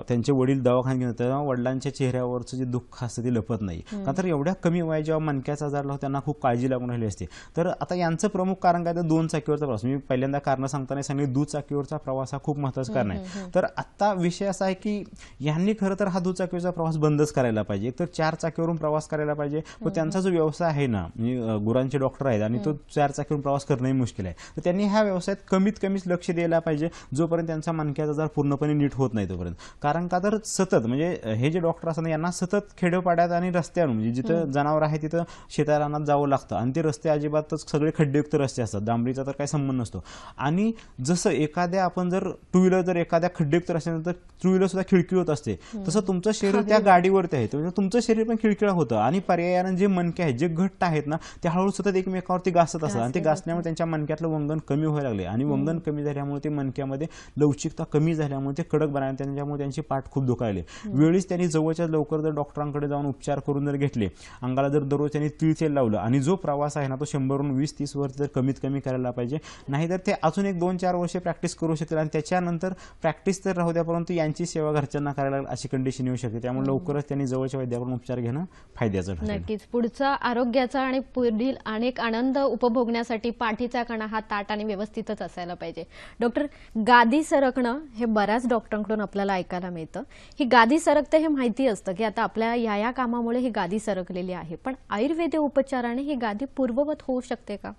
त्यांचे वडील दवाखान्यात घेऊन तेव्हा वडिलांच्या चेहऱ्यावरचं जे दुःख असतं ते लपत नाही का तर एवढ्या कमी वयात जेव्हा मनक्याचा आजार लागतो त्यांना खूप काळजी लागून राहिली असते तर आता यांचं प्रमुख कारण काय तर दोन चाकीवरचा प्रवास मी पहिल्यांदा कारण सांगताना सांगितले दुचाकीवरचा प्रवास हा खूप महत्वाचा कारण आहे तर आता विषय असा आहे की यांनी खरं तर हा दुचाकीवरचा प्रवास बंदच करायला पाहिजे तर चार चाकीवरून प्रवास करायला करायला पाहिजे व त्यांचा जो व्यवसाय आहे ना म्हणजे गुरांचे डॉक्टर आहेत आणि तो चार चाकीवरून प्रवास करणंही मुश्किल आहे तर त्यांनी ह्या व्यवसायात कमीत कमीच लक्ष द्यायला पाहिजे जोपर्यंत त्यांचा मानक्याचा जर पूर्णपणे नीट होत नाही तोपर्यंत कारण का तर सतत म्हणजे हे जे डॉक्टर असतात यांना सतत खेडोपाड्यात आणि रस्त्यावर म्हणजे जिथं जनावर आहे तिथं शेतारानात जावं लागतं आणि ते रस्ते अजिबातच सगळे खड्डेयुक्त रस्ते असतात डांबरीचा तर काही संबंध नसतो आणि जसं एखाद्या आपण जर टू व्हीलर जर एखाद्या खड्डेयुक्त रस्त्यानंतर टू व्हीलर सुद्धा खिळखिळ होत असते तसं तुमचं शरीर त्या गाडीवरती आहे म्हणजे तुमचं शरीर पण खिळखिळा होतं आणि पर्याय आणि जे मनके आहेत जे घट्ट आहेत ना ते हळूहळू सतत एकमेकावरती घासत असतात आणि ते गासल्यामुळे त्यांच्या मनक्यातलं वंगण कमी व्हायला लागले आणि वंगण कमी झाल्यामुळे ते मनक्यामध्ये लवचिकता कमी झाल्यामुळे ते कडक आणि त्यांच्यामुळे त्यांची पाठ खूप दुखायले वेळीच त्यांनी जवळच्या लवकर जर डॉक्टरांकडे जाऊन उपचार करून जर घेतले अंगाला जर दररोज त्यांनी तीळ लावलं आणि जो प्रवास आहे ना तो शंभरहून वीस तीस वर जर कमीत कमी करायला पाहिजे नाहीतर ते अजून एक दोन चार वर्षे प्रॅक्टिस करू शकतील आणि त्याच्यानंतर प्रॅक्टिस तर राहू द्या परंतु यांची सेवा घरच्यांना करायला अशी कंडिशन येऊ शकते त्यामुळे लवकरच त्यांनी जवळच्या वैद्याकडून उपचार घेणं फायद्याचं नक्कीच पुढचा आरोग्याचा आणि पुढील अनेक आनंद उपभोगण्यासाठी पाठीचा कणा हा ताट आणि व्यवस्थितच असायला पाहिजे डॉक्टर गादी सरकणं हे बऱ्याच डॉक्टरांकडून आपल्याला ऐकायला मिळतं ही गादी सरकतं हे माहिती असतं की आता आपल्या या या कामामुळे ही गादी सरकलेली आहे पण आयुर्वेदिक उपचाराने ही गादी पूर्ववत होऊ शकते का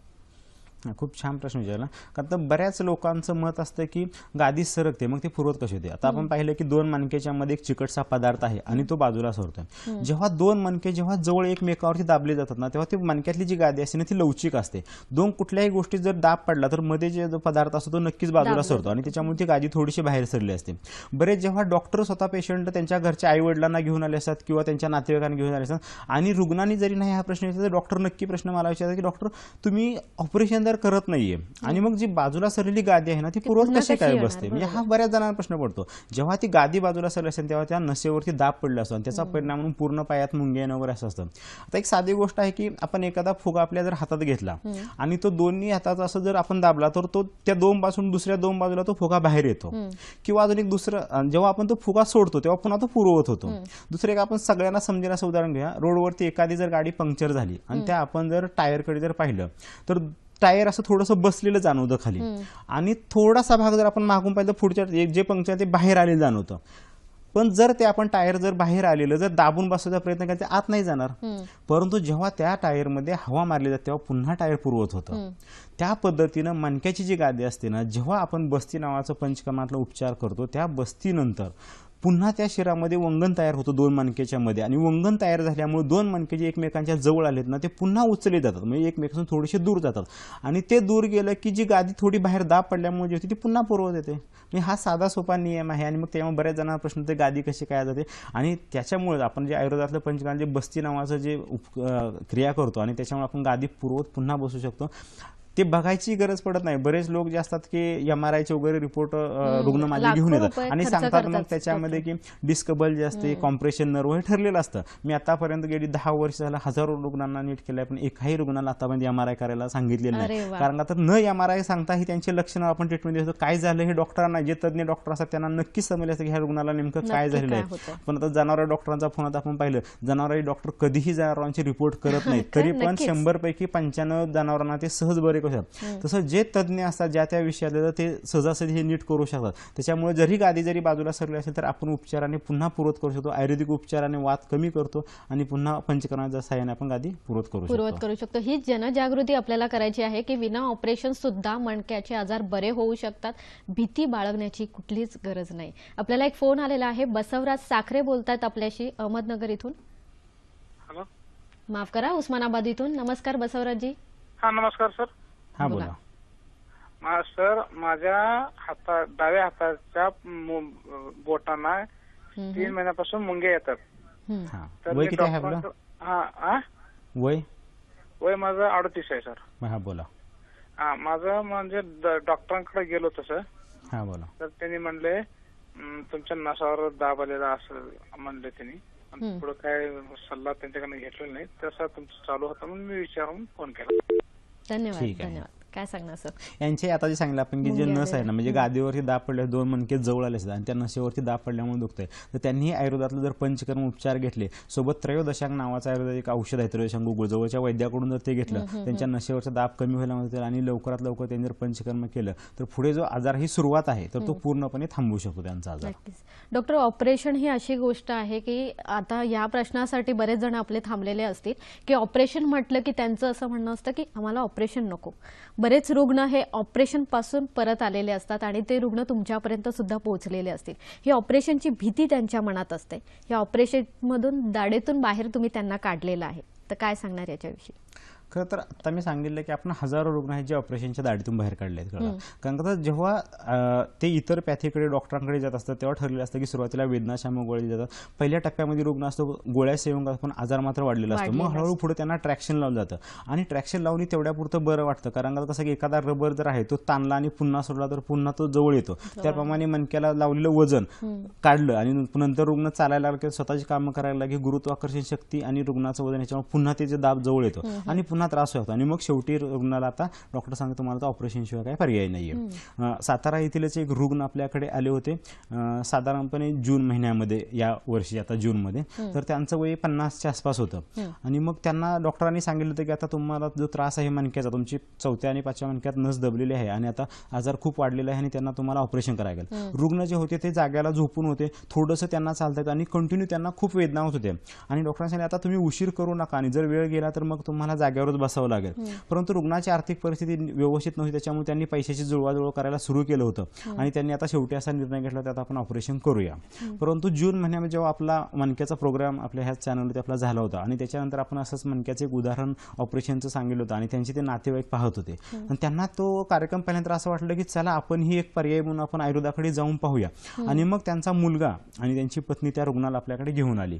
खूप छान प्रश्न विचारला कारण तर बऱ्याच लोकांचं मत असतं की गादी सरकते मग ते फुरवत कशी होते आता आपण पाहिलं की दोन मनकेच्या मध्ये एक चिकटसा पदार्थ आहे आणि तो बाजूला सरतोय जेव्हा दोन मनके जेव्हा जवळ एकमेकावरती दाबले जातात ना तेव्हा ती मनक्यातली जी गादी असते ना ती लवचिक असते दोन कुठल्याही गोष्टी जर दाब पडला तर मध्ये जे जो पदार्थ असतो तो नक्कीच बाजूला सरतो आणि त्याच्यामुळे ती गादी थोडीशी बाहेर सरली असते बरेच जेव्हा डॉक्टर स्वतः पेशंट त्यांच्या घरच्या आईवडिलांना घेऊन आले असतात किंवा त्यांच्या नातेवाईकांना घेऊन आले असतात आणि रुग्णांनी जरी नाही हा प्रश्न विचारला डॉक्टर नक्की प्रश्न मला विचारतात की डॉक्टर तुम्ही ऑपरेशन करत नाहीये आणि मग जी बाजूला सरलेली गादी आहे ना ती पूर्वज कशी काय बसते म्हणजे हा बऱ्याच जणांना प्रश्न पडतो जेव्हा ती गादी बाजूला सरली असेल तेव्हा त्या नसेवरती दाब पडला असतो आणि त्याचा हो. परिणाम म्हणून पूर्ण पायात मुंग्या येणं वगैरे असं असतं आता एक साधी गोष्ट आहे की आपण एखादा फुगा आपल्या जर हातात घेतला आणि तो दोन्ही हाताचा असं जर आपण दाबला तर तो त्या दोन बाजून दुसऱ्या दोन बाजूला तो फुगा बाहेर येतो किंवा अजून एक दुसरं जेव्हा आपण तो फुगा सोडतो तेव्हा पुन्हा तो पुरवत होतो दुसरे एक आपण सगळ्यांना समजेल असं उदाहरण घ्या रोडवरती एखादी जर गाडी पंक्चर झाली आणि त्या आपण जर टायरकडे जर पाहिलं तर टायर असं थोडंसं बसलेलं जाणवतं खाली आणि थोडासा भाग जर आपण मागून पाहिजे पुढच्या जे पंक्चर ते बाहेर आलेलं जाणवतं पण जर ते आपण टायर जर बाहेर आलेलं जर दाबून बसवायचा प्रयत्न केला तर आत नाही जाणार परंतु जेव्हा त्या टायरमध्ये हवा मारली जाते तेव्हा पुन्हा टायर पुरवत होतं त्या पद्धतीनं मणक्याची जी गादी असते ना जेव्हा आपण बस्ती नावाचं पंचकर्मातला उपचार करतो त्या बस्तीनंतर पुन्हा त्या शिरामध्ये वंगण तयार होतं दोन मानकेच्यामध्ये आणि वंगण तयार झाल्यामुळे दोन मानके जे एकमेकांच्या जवळ आलेत ना ते पुन्हा उचले जातात म्हणजे एकमेकांपासून थोडेसे दूर जातात आणि ते दूर गेलं की जी गादी थोडी बाहेर दाब पडल्यामुळे जी होती ती पुन्हा पुरवत येते म्हणजे हा साधा सोपा नियम आहे आणि मग त्यामुळे बऱ्याच जणांना प्रश्न होते गादी कशी काय जाते आणि त्याच्यामुळेच आपण जे आयुर्वेदातलं पंचकाल जे बस्ती नावाचं जे उप क्रिया करतो आणि त्याच्यामुळे आपण गादी पुरवत पुन्हा बसू शकतो ते बघायची गरज पडत नाही बरेच लोक जे असतात की एम आर आयचे वगैरे रिपोर्ट रुग्ण माझे घेऊन येतात आणि सांगतात मग त्याच्यामध्ये की डिस्कबल जे असते कॉम्प्रेशन नर्व हे ठरलेलं असतं मी आतापर्यंत गेली दहा वर्ष झाला हजारो रुग्णांना नीट केलंय पण एकाही रुग्णाला आतापर्यंत एम आर आय करायला सांगितलेलं नाही कारण आता न एम आर आय सांगता ही त्यांचे लक्षणं आपण ट्रीटमेंट देतो काय झालं हे डॉक्टरांना जे तज्ज्ञ डॉक्टर असतात त्यांना नक्कीच समजले असतं की ह्या रुग्णाला नेमकं काय झालेलं आहे पण आता जनावर डॉक्टरांचा फोन आता आपण पाहिलं जनावरे डॉक्टर कधीही जनावरांचे रिपोर्ट करत नाही तरी पण शंभर पैकी पंच्याण्णव जनावरांना ते सहज बरे करू तसं जे तज्ज्ञ असतात ज्या त्या विषयात ते सहजासहजी हे नीट करू शकतात त्याच्यामुळे जरी गादी जरी बाजूला सरली असेल तर आपण उपचाराने पुन्हा पुरवत करू शकतो आयुर्वेदिक उपचाराने वाद कमी करतो आणि पुन्हा पंचकरणाच्या सहाय्याने आपण गादी पुरवत करू पुरवत करू शकतो ही जनजागृती आपल्याला करायची आहे की विना ऑपरेशन सुद्धा मणक्याचे आजार बरे होऊ शकतात भीती बाळगण्याची कुठलीच गरज नाही आपल्याला एक फोन आलेला आहे बसवराज साखरे बोलतात आपल्याशी अहमदनगर इथून माफ करा उस्मानाबाद इथून नमस्कार बसवराजी हा नमस्कार सर हा बोला सर माझ्या हाता डाव्या हाताच्या बोटांना तीन महिन्यापासून मुंग्या येतात वय किती आहे वय वय माझं अडतीस आहे सर हा बोला हा माझं म्हणजे डॉक्टरांकडे गेलो तसं हा बोला तर त्यांनी म्हणले तुमच्या नसावर दाब आलेला असं म्हणले त्यांनी पुढं पुढे काय सल्ला त्यांच्याकडनं घेतलेला नाही तसा तुमचं चालू होता म्हणून मी विचारून फोन केला धन्यवाद धन्यवाद काय सांगणार सर यांचे आता जे सांगितलं आपण की जे नस आहे ना म्हणजे गादीवरती दाब पडले दोन मनके जवळ आले आणि त्या नशेवरती दाब पडल्यामुळे दुखतंय तर त्यांनी आयुर्वेदातलं जर पंचकर्म उपचार घेतले सोबत त्रयोदशांक नावाचं आयुर्वेद एक औषध आहे त्रयोदशांक गुगुळ जवळच्या वैद्याकडून जर ते घेतलं त्यांच्या नशेवरचा दाब कमी व्हायला मदत आणि लवकरात लवकर त्यांनी जर पंचकर्म केलं तर पुढे जो आजार ही सुरुवात आहे तर तो पूर्णपणे थांबवू शकतो त्यांचा आजार डॉक्टर ऑपरेशन ही अशी गोष्ट आहे की आता या प्रश्नासाठी बरेच जण आपले थांबलेले असतील की ऑपरेशन म्हटलं की त्यांचं असं म्हणणं असतं की आम्हाला ऑपरेशन नको बरेच रुग्ण हे ऑपरेशनपासून परत आलेले असतात आणि ते रुग्ण तुमच्यापर्यंत सुद्धा पोहोचलेले असतील ही ऑपरेशनची भीती त्यांच्या मनात असते या ऑपरेशनमधून दाडेतून बाहेर तुम्ही त्यांना काढलेलं आहे तर काय सांगणार याच्याविषयी खरं तर आता मी सांगितलं की आपण हजारो रुग्ण आहेत जे ऑपरेशनच्या दाडीतून बाहेर काढले आहेत कारण का जेव्हा ते इतर पॅथीकडे डॉक्टरांकडे जात असतात तेव्हा ठरलेलं असतं की सुरुवातीला वेदनाशामक गोळ्या जातात पहिल्या टप्प्यामध्ये रुग्ण असतो गोळ्या करतात पण आजार मात्र वाढलेला असतो मग हळूहळू पुढे त्यांना ट्रॅक्शन लावलं जातं आणि ट्रॅक्शन लावून तेवढ्यापुरतं बरं वाटतं कारण का कसं की एखादा रबर जर आहे तो ताणला आणि पुन्हा सोडला तर पुन्हा तो जवळ येतो त्याप्रमाणे मनक्याला लावलेलं वजन काढलं आणि नंतर रुग्ण चालायला लागला स्वतःची कामं करायला लागली गुरुत्वाकर्षण शक्ती आणि रुग्णाचं वजन याच्यामुळे पुन्हा त्याचे दाब जवळ येतो आणि पुन्हा त्रास होतो आणि मग शेवटी रुग्णाला आता डॉक्टर सांगतो तुम्हाला ऑपरेशन ऑपरेशनशिवाय काही पर्याय नाही आहे सातारा येथीलच एक रुग्ण आपल्याकडे आले होते साधारणपणे जून महिन्यामध्ये या वर्षी आता जूनमध्ये तर त्यांचं वय पन्नासच्या आसपास होतं आणि मग त्यांना डॉक्टरांनी सांगितलं होतं की आता तुम्हाला जो त्रास आहे मणक्याचा तुमची चौथ्या आणि पाचव्या मनक्यात नस दबलेली आहे आणि आता आजार खूप वाढलेला आहे आणि त्यांना तुम्हाला ऑपरेशन करायला रुग्ण जे होते ते जाग्याला झोपून होते थोडंसं त्यांना चालतात आणि कंटिन्यू त्यांना खूप वेदना होत होते आणि डॉक्टरांनी सांगितलं आता तुम्ही उशीर करू नका आणि जर वेळ गेला तर मग तुम्हाला जाग्यावर करत बसावं लागेल परंतु रुग्णाची आर्थिक परिस्थिती व्यवस्थित नव्हती त्याच्यामुळे त्यांनी पैशाची जुळवाजुळव करायला सुरू केलं होतं आणि त्यांनी आता शेवटी असा निर्णय घेतला त्यात आपण ऑपरेशन करूया परंतु जून महिन्यामध्ये जेव्हा आपला मनक्याचा प्रोग्राम आपल्या ह्याच चॅनलवरती आपला झाला होता आणि त्याच्यानंतर आपण असंच मनक्याचं एक उदाहरण ऑपरेशनचं सांगितलं होतं आणि त्यांचे ते नातेवाईक पाहत होते आणि त्यांना तो कार्यक्रम पाहिल्यानंतर असं वाटलं की चला आपण ही एक पर्याय म्हणून आपण आयुर्वेदाकडे जाऊन पाहूया आणि मग त्यांचा मुलगा आणि त्यांची पत्नी त्या रुग्णाला आपल्याकडे घेऊन आली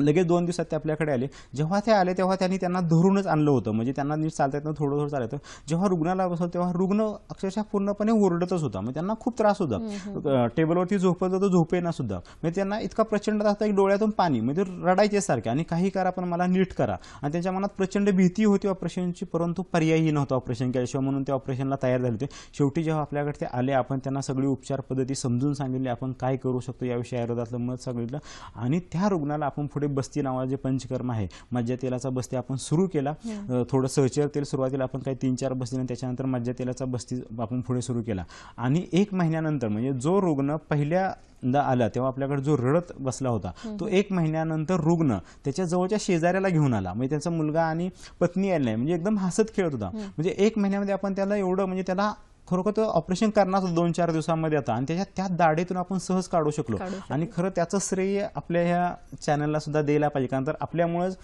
लगेच दोन दिवसात ते आपल्याकडे आले जेव्हा ते आले तेव्हा त्यांनी त्यांना धरूनच आणलं होतं म्हणजे त्यांना नीट चालता येतं थोडं थोडं चालतं जेव्हा रुग्णाला बसवलं तेव्हा रुग्ण अक्षरशः पूर्णपणे ओरडतच होता म्हणजे त्यांना खूप त्रास होता टेबलवरती झोपत होतं झोपेना सुद्धा म्हणजे त्यांना इतका प्रचंड त्रास होता की डोळ्यातून पाणी म्हणजे रडायचे सारखे आणि काही करा पण मला नीट करा आणि त्यांच्या मनात प्रचंड भीती होती ऑपरेशनची परंतु पर्यायही नव्हता ऑपरेशन केल्याशिवाय म्हणून ते ऑपरेशनला तयार झाले होते शेवटी जेव्हा आपल्याकडे ते आले आपण त्यांना सगळी उपचार पद्धती समजून सांगितली आपण काय करू शकतो या विषयाविरोधातलं मत सांगितलं आणि त्या रुग्णाला आपण पुढे बस्ती नावाचे जे पंचकर्म आहे मज्जा तेलाचा बस्ती आपण सुरू केला हो. थोडं सहचर तेल सुरुवातीला आपण काही तीन चार बस्ती त्याच्यानंतर मज्जा तेलाचा बस्ती आपण पुढे सुरू केला आणि एक महिन्यानंतर म्हणजे जो रुग्ण पहिल्या आला तेव्हा आपल्याकडे जो रडत बसला होता हो, हो. तो एक महिन्यानंतर रुग्ण त्याच्या जवळच्या शेजाऱ्याला घेऊन आला म्हणजे त्याचा मुलगा आणि पत्नी यायला नाही म्हणजे एकदम हसत खेळत होता म्हणजे एक महिन्यामध्ये आपण त्याला एवढं म्हणजे त्याला खरोखर तर ऑपरेशन करणार दोन चार दिवसांमध्ये आता आणि त्याच्या त्या दाढेतून आपण सहज काढू शकलो आणि खरं त्याचं श्रेय आपल्या ह्या चॅनलला सुद्धा द्यायला पाहिजे कारण तर आपल्यामुळेच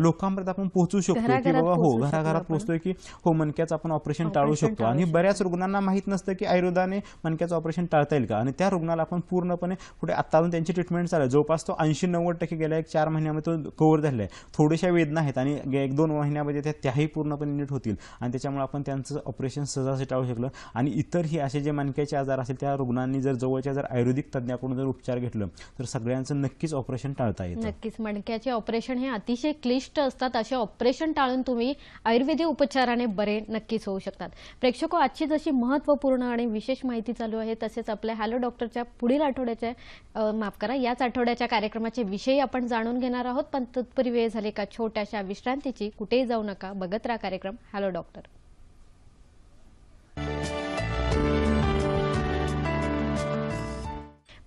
लोकांपर्यंत आपण पोहोचू शकतो की बाबा हो घराघरात पोहोचतोय की हो मनक्याचं आपण ऑपरेशन टाळू शकतो आणि बऱ्याच रुग्णांना माहीत नसतं की आयुर्वेदाने मनक्याचं ऑपरेशन टाळता येईल का आणि त्या रुग्णाला आपण पूर्णपणे पुढे आता त्यांची ट्रीटमेंट चालू जवळपास तो ऐंशी नव्वद टक्के गेल्या एक चार महिन्यामध्ये तो कव्हर झालेला आहे थोड्याशा वेदना आहेत आणि एक दोन महिन्यामध्ये त्या त्याही पूर्णपणे नीट होतील आणि त्याच्यामुळे आपण त्यांचं ऑपरेशन सहजासाठी टाळू शकलं आणि इतरही असे जे मानक्याचे आजार असेल त्या रुग्णांनी जर जवळच्या जर आयुर्वेदिक तज्ज्ञाकडून जर उपचार घेतलं तर सगळ्यांचं नक्कीच ऑपरेशन टाळता येईल नक्कीच मणक्याचे ऑपरेशन हे अतिशय क्लिष्ट असतात असे ऑपरेशन टाळून तुम्ही आयुर्वेदिक उपचाराने बरे नक्कीच होऊ शकतात प्रेक्षको आजची जशी महत्त्वपूर्ण आणि विशेष माहिती चालू आहे तसेच आपल्या हॅलो डॉक्टरच्या पुढील आठवड्याच्या माफ करा याच आठवड्याच्या कार्यक्रमाचे विषयी आपण जाणून घेणार आहोत पण तत्पूर्वी वेळ झाले का छोट्याशा विश्रांतीची कुठेही जाऊ नका बघत राहा कार्यक्रम हॅलो डॉक्टर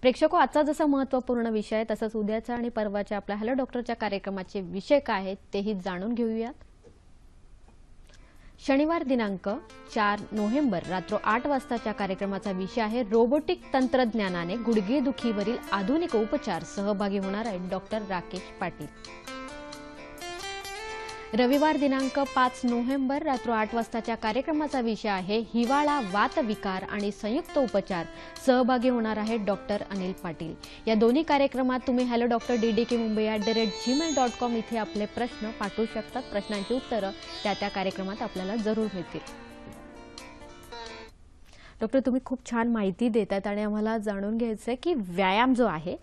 प्रेक्षको आजचा जसा महत्वपूर्ण विषय तसंच उद्याचा आणि परवाच्या आपल्या हॅलो डॉक्टरच्या कार्यक्रमाचे विषय काय आहेत तेही जाणून घेऊयात शनिवार दिनांक चार नोव्हेंबर रात्र आठ वाजताच्या कार्यक्रमाचा विषय आहे रोबोटिक तंत्रज्ञानाने गुडघेदुखीवरील आधुनिक उपचार सहभागी होणार आहेत डॉक्टर राकेश पाटील रविवार दिनांक पाच नोव्हेंबर रात्र आठ वाजताच्या कार्यक्रमाचा विषय आहे हिवाळा वात विकार आणि संयुक्त उपचार सहभागी होणार आहे डॉक्टर अनिल पाटील या दोन्ही कार्यक्रमात तुम्ही hello doctor D D K Mumbai at the rate Gmail dot com इथे आपले प्रश्न पाठवू शकतात प्रश्नांची उत्तरं त्या त्या कार्यक्रमात आपल्याला जरूर मिळतील डॉक्टर तुम्ही खूप छान माहिती देतात आणि आम्हाला जाणून घ्यायचं आहे की व्यायाम जो आहे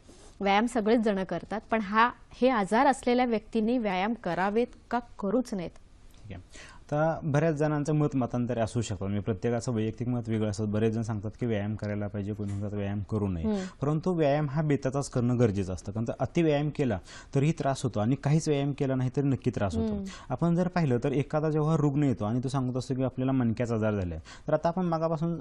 व्यायाम सगळेच जण करतात पण हा हे आजार असलेल्या व्यक्तींनी व्यायाम करावेत का करूच नाहीत तर बऱ्याच जणांचं मत मतांतरी असू शकतं म्हणजे प्रत्येकाचं वैयक्तिक मत वेगळं असतं बरेच जण सांगतात की व्यायाम करायला पाहिजे कोणी म्हणतात व्यायाम करू नये परंतु व्यायाम हा बेताचाच करणं गरजेचं असतं कारण अति व्यायाम केला तरीही त्रास होतो आणि काहीच व्यायाम केला नाही तरी नक्की त्रास होतो आपण जर पाहिलं तर एखादा जेव्हा रुग्ण येतो आणि तो सांगत असतो की आपल्याला मणक्याचा आजार झाला आहे तर आता आपण मागापासून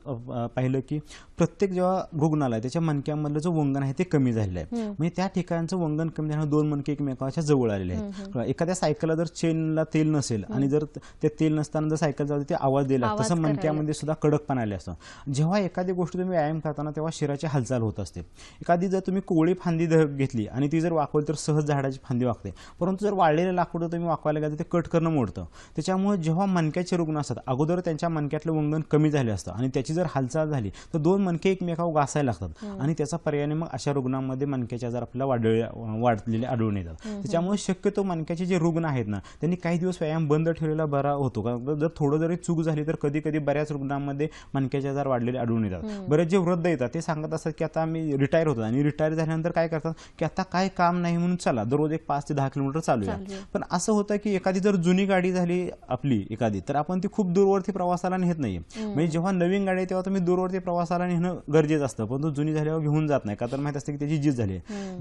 पाहिलं की प्रत्येक जेव्हा रुग्णाला त्याच्या मणक्यामधलं जो वंगन आहे ते कमी झालेलं आहे म्हणजे त्या ठिकाणचं वंगन कमी झाल्यामुळे दोन मणके एकमेकाच्या जवळ आलेले आहेत एखाद्या सायकलला जर चेनला तेल नसेल आणि जर ते तेल नसताना जर सायकल जाते ते आवाज दिला तसं मणक्यामध्ये सुद्धा पण आले असतं जेव्हा एखादी गोष्ट तुम्ही व्यायाम करताना तेव्हा शिराची हालचाल होत असते एखादी जर तुम्ही कोळी फांदी घेतली आणि ती जर वाकवली तर सहज झाडाची फांदी वाकते परंतु जर वाळलेले लाकूड तुम्ही वाकवायला गेलं ते कट करणं मोडतं त्याच्यामुळे जेव्हा मणक्याचे रुग्ण असतात अगोदर त्यांच्या मणक्यातलं वंगण कमी झाले असतं आणि त्याची जर हालचाल झाली तर दोन मणके एकमेकावर घासायला लागतात आणि त्याचा पर्याय मग अशा रुग्णांमध्ये मणक्याच्या आजार आपल्याला वाढले वाढलेले आढळून येतात त्याच्यामुळे शक्यतो मणक्याचे जे रुग्ण आहेत ना त्यांनी काही दिवस व्यायाम बंद ठेवलेला बरा होतो का जर थोडं जरी चूक झाली तर कधी कधी बऱ्याच रुग्णांमध्ये मणक्याचे आजार वाढलेले आढळून येतात बरेच जे वृद्ध येतात ते सांगत असतात की आता आम्ही रिटायर होतो आणि रिटायर झाल्यानंतर काय करतात की आता काय काम नाही म्हणून चला दररोज एक पाच ते दहा किलोमीटर चालूया पण असं होतं की एखादी जर जुनी गाडी झाली आपली एखादी तर आपण ती खूप दूरवरती प्रवासाला नेत नाही म्हणजे जेव्हा नवीन गाडी आहे तेव्हा तुम्ही दूरवरती प्रवासाला नेणं गरजेचं असतं परंतु जुनी झाल्यावर घेऊन जात नाही का तर माहित असतं की त्याची जीज झाली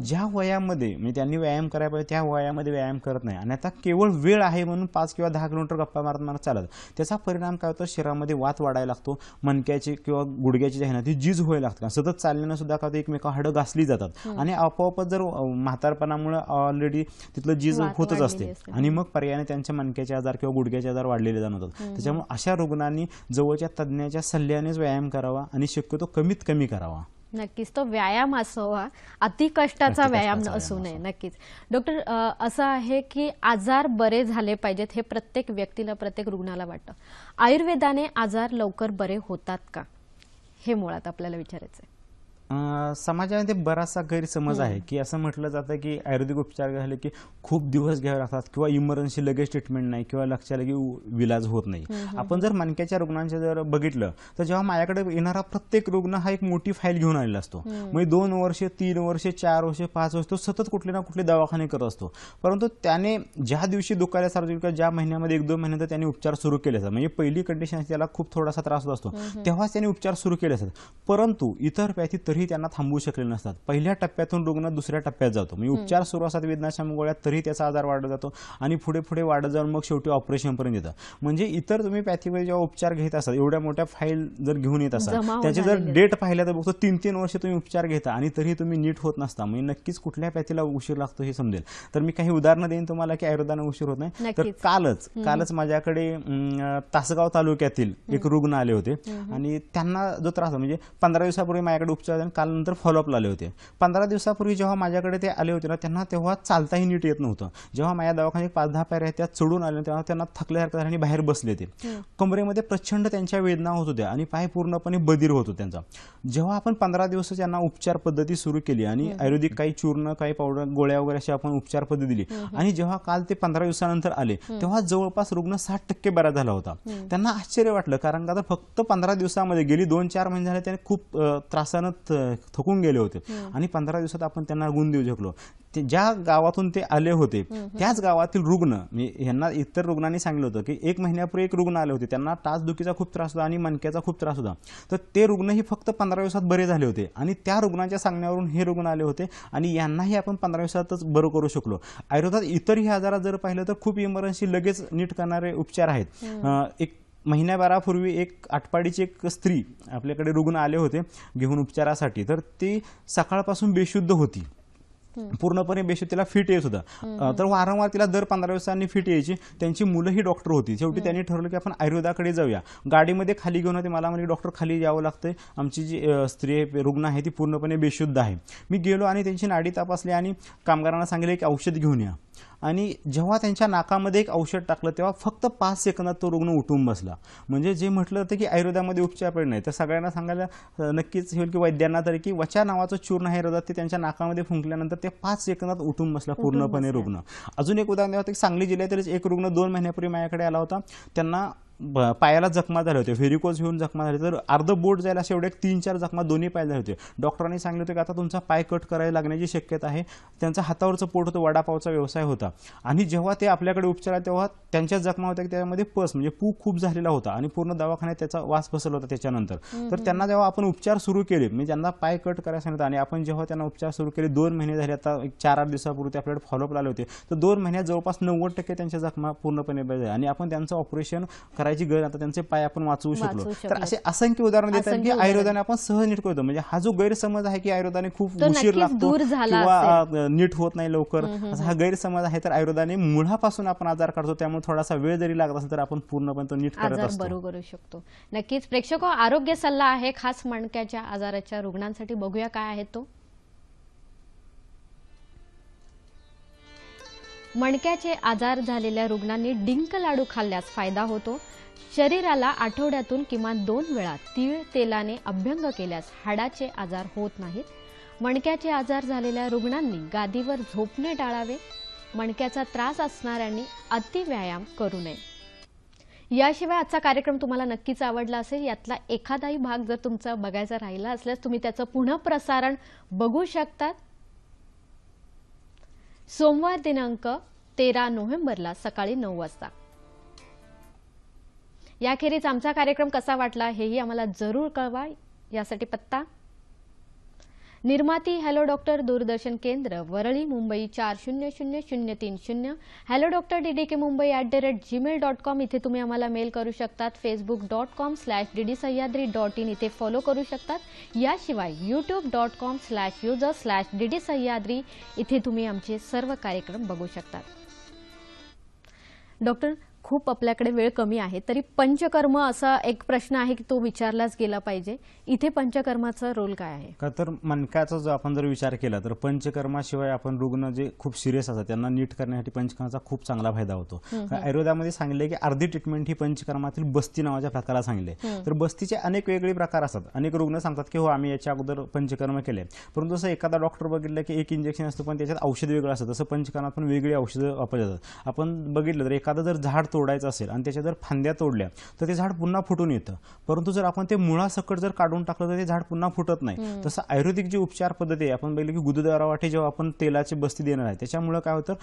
ज्या वयामध्ये म्हणजे त्यांनी व्यायाम करायला पाहिजे त्या वयामध्ये व्यायाम करत नाही आणि आता केवळ वेळ आहे म्हणून पाच किंवा दहा किलोमीटर गप्पा मारत प्रमाणात चालत त्याचा परिणाम काय होतो शरीरामध्ये वात वाढायला लागतो मनक्याची किंवा गुडघ्याची जी आहे ना ती जीज व्हायला लागते सतत चालल्यानं सुद्धा काय होतं एकमेका हाडं घासली जातात आणि आपोआपच जर म्हातारपणामुळे ऑलरेडी तिथलं जीज होतच असते आणि मग पर्यायाने त्यांच्या मनक्याचे आजार किंवा गुडघ्याचे आजार वाढलेले जाणवतात त्याच्यामुळे अशा रुग्णांनी जवळच्या तज्ज्ञाच्या सल्ल्यानेच व्यायाम करावा आणि शक्यतो कमीत कमी करावा नक्कीच तो व्यायाम असावा अति कष्टाचा व्यायाम असू नये नक्कीच डॉक्टर असं आहे की आजार बरे झाले पाहिजेत हे प्रत्येक व्यक्तीला प्रत्येक रुग्णाला वाटतं आयुर्वेदाने आजार लवकर बरे होतात का हे मुळात आपल्याला विचारायचं आहे समाजामध्ये बराचसा गैरसमज आहे की असं म्हटलं जातं की आयुर्वेदिक उपचार झाले की खूप दिवस घ्यावे लागतात किंवा इमर्जन्सी लगेच ट्रीटमेंट नाही किंवा लक्षात की विलाज होत नाही आपण जर मानक्याच्या रुग्णांचे जर बघितलं तर जेव्हा माझ्याकडे येणारा प्रत्येक रुग्ण हा एक मोठी फाईल घेऊन आलेला असतो म्हणजे दोन वर्षे तीन वर्षे चार वर्षे पाच वर्ष तो सतत कुठले ना कुठले दवाखाने करत असतो परंतु त्याने ज्या दिवशी दुखायला सार्वजनिक ज्या महिन्यामध्ये एक दोन महिन्यात त्याने उपचार सुरू केले असतात म्हणजे पहिली कंडिशन त्याला खूप थोडासा त्रास होत असतो तेव्हाच त्याने उपचार सुरू केले असतात परंतु इतर पॅथी तरीही त्यांना थांबवू शकले नसतात पहिल्या टप्प्यातून रुग्ण दुसऱ्या टप्प्यात जातो म्हणजे उपचार सुरू असतात वेदनाच्या गोळ्या तरी त्याचा आजार वाढत जातो आणि पुढे पुढे वाढत जाऊन मग शेवटी ऑपरेशनपर्यंत येतं म्हणजे इतर तुम्ही पॅथीवर जेव्हा उपचार घेत असाल एवढ्या मोठ्या फाईल जर घेऊन येत असाल त्याचे जर डेट पाहिल्या तर बघतो तीन तीन वर्ष तुम्ही उपचार घेता आणि तरीही तुम्ही नीट होत नसता म्हणजे नक्कीच कुठल्या पॅथीला उशीर लागतो हे समजेल तर मी काही उदाहरणं देईन तुम्हाला की आयुर्वेदानं उशीर होत नाही तर कालच कालच माझ्याकडे तासगाव तालुक्यातील एक रुग्ण आले होते आणि त्यांना जो त्रास म्हणजे पंधरा दिवसापूर्वी माझ्याकडे उपचार काल नंतर फॉलोअप आले होते पंधरा दिवसापूर्वी जेव्हा माझ्याकडे ते आले होते ना त्यांना तेव्हा चालताही नीट येत नव्हतं जेव्हा माझ्या दवाखान्यात पाच दहा पायऱ्या त्या चढून आल्या तेव्हा त्यांना थकल्यासारखं आणि बाहेर बसले होते कमरेमध्ये प्रचंड त्यांच्या वेदना होत होत्या आणि पाय पूर्णपणे बदीर होतो त्यांचा जेव्हा आपण पंधरा दिवस त्यांना उपचार पद्धती सुरू केली आणि आयुर्वेदिक काही चूर्ण काही पावडर गोळ्या वगैरे अशी आपण उपचार पद्धती दिली आणि जेव्हा काल ते पंधरा दिवसानंतर आले तेव्हा जवळपास रुग्ण साठ टक्के बरा झाला होता त्यांना आश्चर्य वाटलं कारण का फक्त पंधरा दिवसामध्ये गेली दोन चार महिने झाले त्याने खूप त्रासानं थकून गेले होते आणि पंधरा दिवसात आपण त्यांना गुण देऊ शकलो ज्या गावातून ते आले होते त्याच गावातील रुग्ण यांना इतर रुग्णांनी सांगितलं होतं की एक महिन्यापूर्वी एक रुग्ण आले होते त्यांना टाचदुखीचा खूप त्रास होता आणि मनक्याचा खूप त्रास होता तर ते रुग्णही फक्त पंधरा दिवसात बरे झाले होते आणि त्या रुग्णाच्या सांगण्यावरून हे रुग्ण आले होते आणि यांनाही आपण पंधरा दिवसातच बरं करू शकलो आयुर्वेदात इतरही आजारात जर पाहिलं तर खूप इमर्जन्सी लगेच नीट करणारे उपचार आहेत एक महिन्याभरापूर्वी एक आटपाडीची एक स्त्री आपल्याकडे रुग्ण आले होते घेऊन उपचारासाठी तर ती सकाळपासून बेशुद्ध होती पूर्णपणे बेशुद्ध तिला फिट येत होता तर वारंवार तिला दर पंधरा दिवसांनी फिट यायची त्यांची मुलंही ही डॉक्टर होती शेवटी त्यांनी ठरवलं की आपण आयुर्वेदाकडे जाऊया गाडीमध्ये खाली घेऊन होते मला म्हणजे डॉक्टर खाली यावं लागतंय आमची जी स्त्री रुग्ण आहे ती पूर्णपणे बेशुद्ध आहे मी गेलो आणि त्यांची नाडी तपासली आणि कामगारांना सांगितले की औषध घेऊन या आणि जेव्हा त्यांच्या नाकामध्ये एक औषध टाकलं तेव्हा फक्त पाच सेकंदात तो रुग्ण उठून बसला म्हणजे जे म्हटलं होतं की आयुर्वेदामध्ये उपचार नाही तर सगळ्यांना सांगायला नक्कीच होईल की वैद्यांना तरी की वचा नावाचं चूर्ण हृदयात ते त्यांच्या नाकामध्ये फुंकल्यानंतर ते पाच सेकंदात उठून बसला पूर्णपणे रुग्ण अजून एक उदाहरण सांगली जिल्ह्यातीलच एक रुग्ण दोन महिन्यापूर्वी माझ्याकडे आला होता त्यांना पायाला जखमा झाले होते व्हेरिकोज घेऊन जखमा झाले तर अर्ध बोट जायला असे एवढ्या तीन चार जखमा दोन्ही पाय झाले होते डॉक्टरांनी सांगितले होते की आता तुमचा पाय कट करायला लागण्याची शक्यता आहे त्यांचा हातावरचं पोट होतं वडापावचा व्यवसाय होता आणि जेव्हा ते आपल्याकडे उपचार आहे तेव्हा त्यांच्या जखमा होत्या की त्यामध्ये पस म्हणजे पू खूप झालेला होता आणि पूर्ण दवाखान्यात त्याचा वास बसला होता त्याच्यानंतर तर त्यांना जेव्हा आपण उपचार सुरू केले म्हणजे त्यांना पाय कट करायला सांगितलं आणि आपण जेव्हा त्यांना उपचार सुरू केले दोन महिने झाले आता एक चार आठ दिवसापूर्वी ते आपल्याकडे फॉलोअप आले होते तर दोन महिन्यात जवळपास नव्वद टक्के त्यांच्या जखमा पूर्णपणे बदल आणि आपण त्यांचं ऑपरेशन करायची गरज आता त्यांचे पाय आपण वाचवू शकलो तर असे असंख्य उदाहरण देतात की आयुर्वेदाने आपण सहज नीट करतो म्हणजे हा जो गैरसमज आहे की आयुर्वेदाने खूप उशीर लागतो किंवा नीट होत नाही लवकर असा हा गैरसमज आहे तर आयुर्वेदाने मुळापासून आपण आजार काढतो त्यामुळे थोडासा वेळ जरी लागत असेल तर आपण पूर्णपणे तो नीट करत असतो बरोबर करू शकतो नक्कीच प्रेक्षक आरोग्य सल्ला आहे खास मणक्याच्या आजाराच्या रुग्णांसाठी बघूया काय आहे तो मणक्याचे आजार झालेल्या रुग्णांनी डिंक लाडू खाल्ल्यास फायदा होतो शरीराला आठवड्यातून किमान दोन वेळा तीळ तेलाने अभ्यंग केल्यास हाडाचे आजार होत नाहीत मणक्याचे आजार झालेल्या रुग्णांनी गादीवर झोपणे टाळावे मणक्याचा त्रास असणाऱ्यांनी अतिव्यायाम करू नये याशिवाय आजचा कार्यक्रम तुम्हाला नक्कीच आवडला असेल यातला एखादाही भाग जर तुमचा बघायचा राहिला असल्यास तुम्ही त्याचं प्रसारण बघू शकतात सोमवार दिनांक तेरा नोव्हेंबरला सकाळी नऊ वाजता याखेरीज आमचा कार्यक्रम कसा वाटला हेही आम्हाला जरूर कळवा यासाठी पत्ता निर्माती हॅलो डॉक्टर दूरदर्शन केंद्र वरळी मुंबई चार शून्य शून्य शून्य तीन शून्य hello doctor D D K Mumbai at the rate Gmail dot com इथे तुम्ही आम्हाला मेल करू शकतात Facebook dot com slash D D Sahyadri dot in इथे फॉलो करू शकतात याशिवाय YouTube dot com slash user slash D D Sahyadri इथे तुम्ही आमचे सर्व कार्यक्रम बघू शकतात डॉक्टर खूप आपल्याकडे वेळ कमी आहे तरी पंचकर्म असा एक प्रश्न आहे की तो विचारलाच गेला पाहिजे इथे पंचकर्माचा रोल काय आहे तर मनकाचा जो आपण जर विचार केला तर पंचकर्माशिवाय आपण रुग्ण जे खूप सिरियस असतात त्यांना नीट करण्यासाठी पंचकर्माचा खूप चांगला फायदा होतो आयुर्वेदामध्ये सांगितले की अर्धी ट्रीटमेंट ही पंचकर्मातील बस्ती नावाच्या प्रकाराला सांगितले तर बस्तीचे अनेक वेगळे प्रकार असतात अनेक रुग्ण सांगतात की हो आम्ही याच्या अगोदर पंचकर्म केले परंतु जसं एखादा डॉक्टर बघितलं की एक इंजेक्शन असतं पण त्याच्यात औषध वेगळं असतं तसं पंचकर्मात पण वेगळी औषधं वापरली जातात आपण बघितलं तर एखादं जर झाड तोडायचं असेल आणि त्याच्या जर फांद्या तोडल्या तर ते झाड पुन्हा फुटून येतं परंतु जर आपण ते मुळासकट जर काढून टाकलं तर ते झाड पुन्हा फुटत नाही तसं आयुर्वेदिक जी उपचार पद्धती आहे आपण बघितलं की वाटे जेव्हा आपण तेलाची बस्ती देणार आहे त्याच्यामुळे काय होतं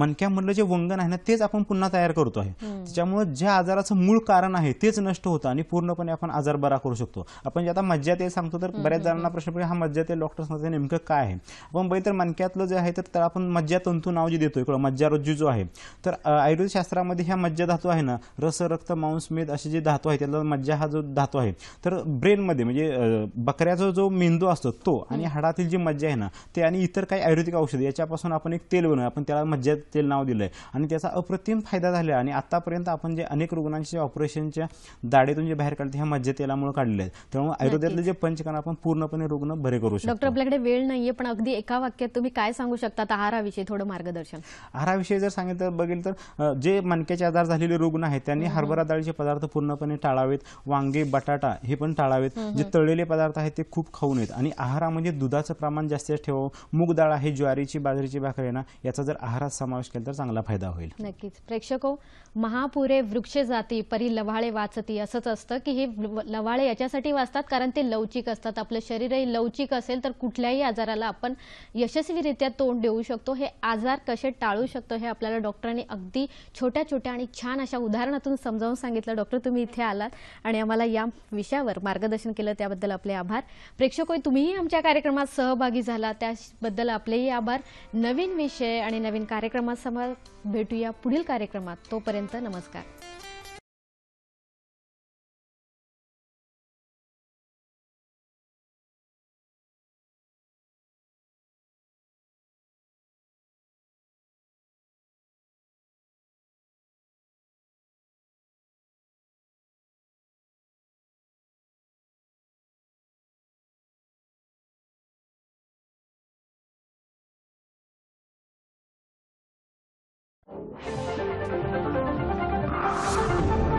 मनक्यामधलं जे वंगण आहे ना तेच आपण पुन्हा तयार करतो आहे त्याच्यामुळे ज्या आजाराचं मूळ कारण आहे तेच नष्ट होतं आणि पूर्णपणे आपण आजार बरा करू शकतो आपण जे आता मज्जा तेल सांगतो तर बऱ्याच जणांना प्रश्न पडतो हा मज्जा तेल डॉक्टर सांगतो नेमकं काय आहे आपण बघितलं तर जे आहे तर आपण मज्जा तंतू नाव जे देतो इकडं मज्जा रज्जू जो आहे तर शास्त्रामध्ये ह्या मज्जा मज्जा धातू आहे ना रस रक्त मांस मेद असे जे धातू आहे त्याला मज्जा हा जो धातू आहे तर ब्रेनमध्ये म्हणजे बकऱ्याचा जो मेंदू असतो तो आणि हाडातील जी मज्जा आहे ना ते आणि इतर काही आयुर्वेदिक औषध याच्यापासून आपण एक तेल बनवलं आपण त्याला मज्जा तेल नाव दिलंय आणि त्याचा अप्रतिम फायदा झाला आणि आतापर्यंत आपण जे अनेक रुग्णांचे ऑपरेशनच्या दाढेतून जे बाहेर काढले ह्या मज्जा तेलामुळे काढले आहेत त्यामुळे आयुर्वेदातले जे पंचकण आपण पूर्णपणे रुग्ण बरे करू शकतो डॉक्टर आपल्याकडे वेळ नाहीये पण अगदी एका वाक्यात तुम्ही काय सांगू शकता आहाराविषयी थोडं मार्गदर्शन आहाराविषयी जर सांगितलं बघेल तर जे माणक्याच्या आजार त्रास झालेले रुग्ण आहेत त्यांनी हरभरा दाळीचे पदार्थ पूर्णपणे टाळावेत वांगे बटाटा हे पण टाळावेत जे तळलेले पदार्थ आहेत ते खूप खाऊ नयेत आणि आहारामध्ये दुधाचं प्रमाण जास्त ठेवावं मूग डाळ आहे ज्वारीची बाजरीची भाकरी आहे ना याचा जर आहारात समावेश केला तर चांगला फायदा होईल नक्कीच प्रेक्षको महापुरे वृक्ष जाती परी लवाळे वाचती असंच असतं की हे लवाळे याच्यासाठी वाचतात कारण ते लवचिक असतात आपलं शरीरही लवचिक असेल तर कुठल्याही आजाराला आपण यशस्वीरित्या तोंड देऊ शकतो हे आजार कसे टाळू शकतो हे आपल्याला डॉक्टरांनी अगदी छोट्या छोट्या आणि छान अशा उदाहरणातून समजावून सांगितलं डॉक्टर तुम्ही इथे आलात आणि आम्हाला या विषयावर मार्गदर्शन केलं त्याबद्दल आपले आभार प्रेक्षक तुम्हीही आमच्या कार्यक्रमात सहभागी झाला त्याबद्दल आपलेही आभार नवीन विषय आणि नवीन कार्यक्रमासमोर भेटूया पुढील कार्यक्रमात तोपर्यंत नमस्कार you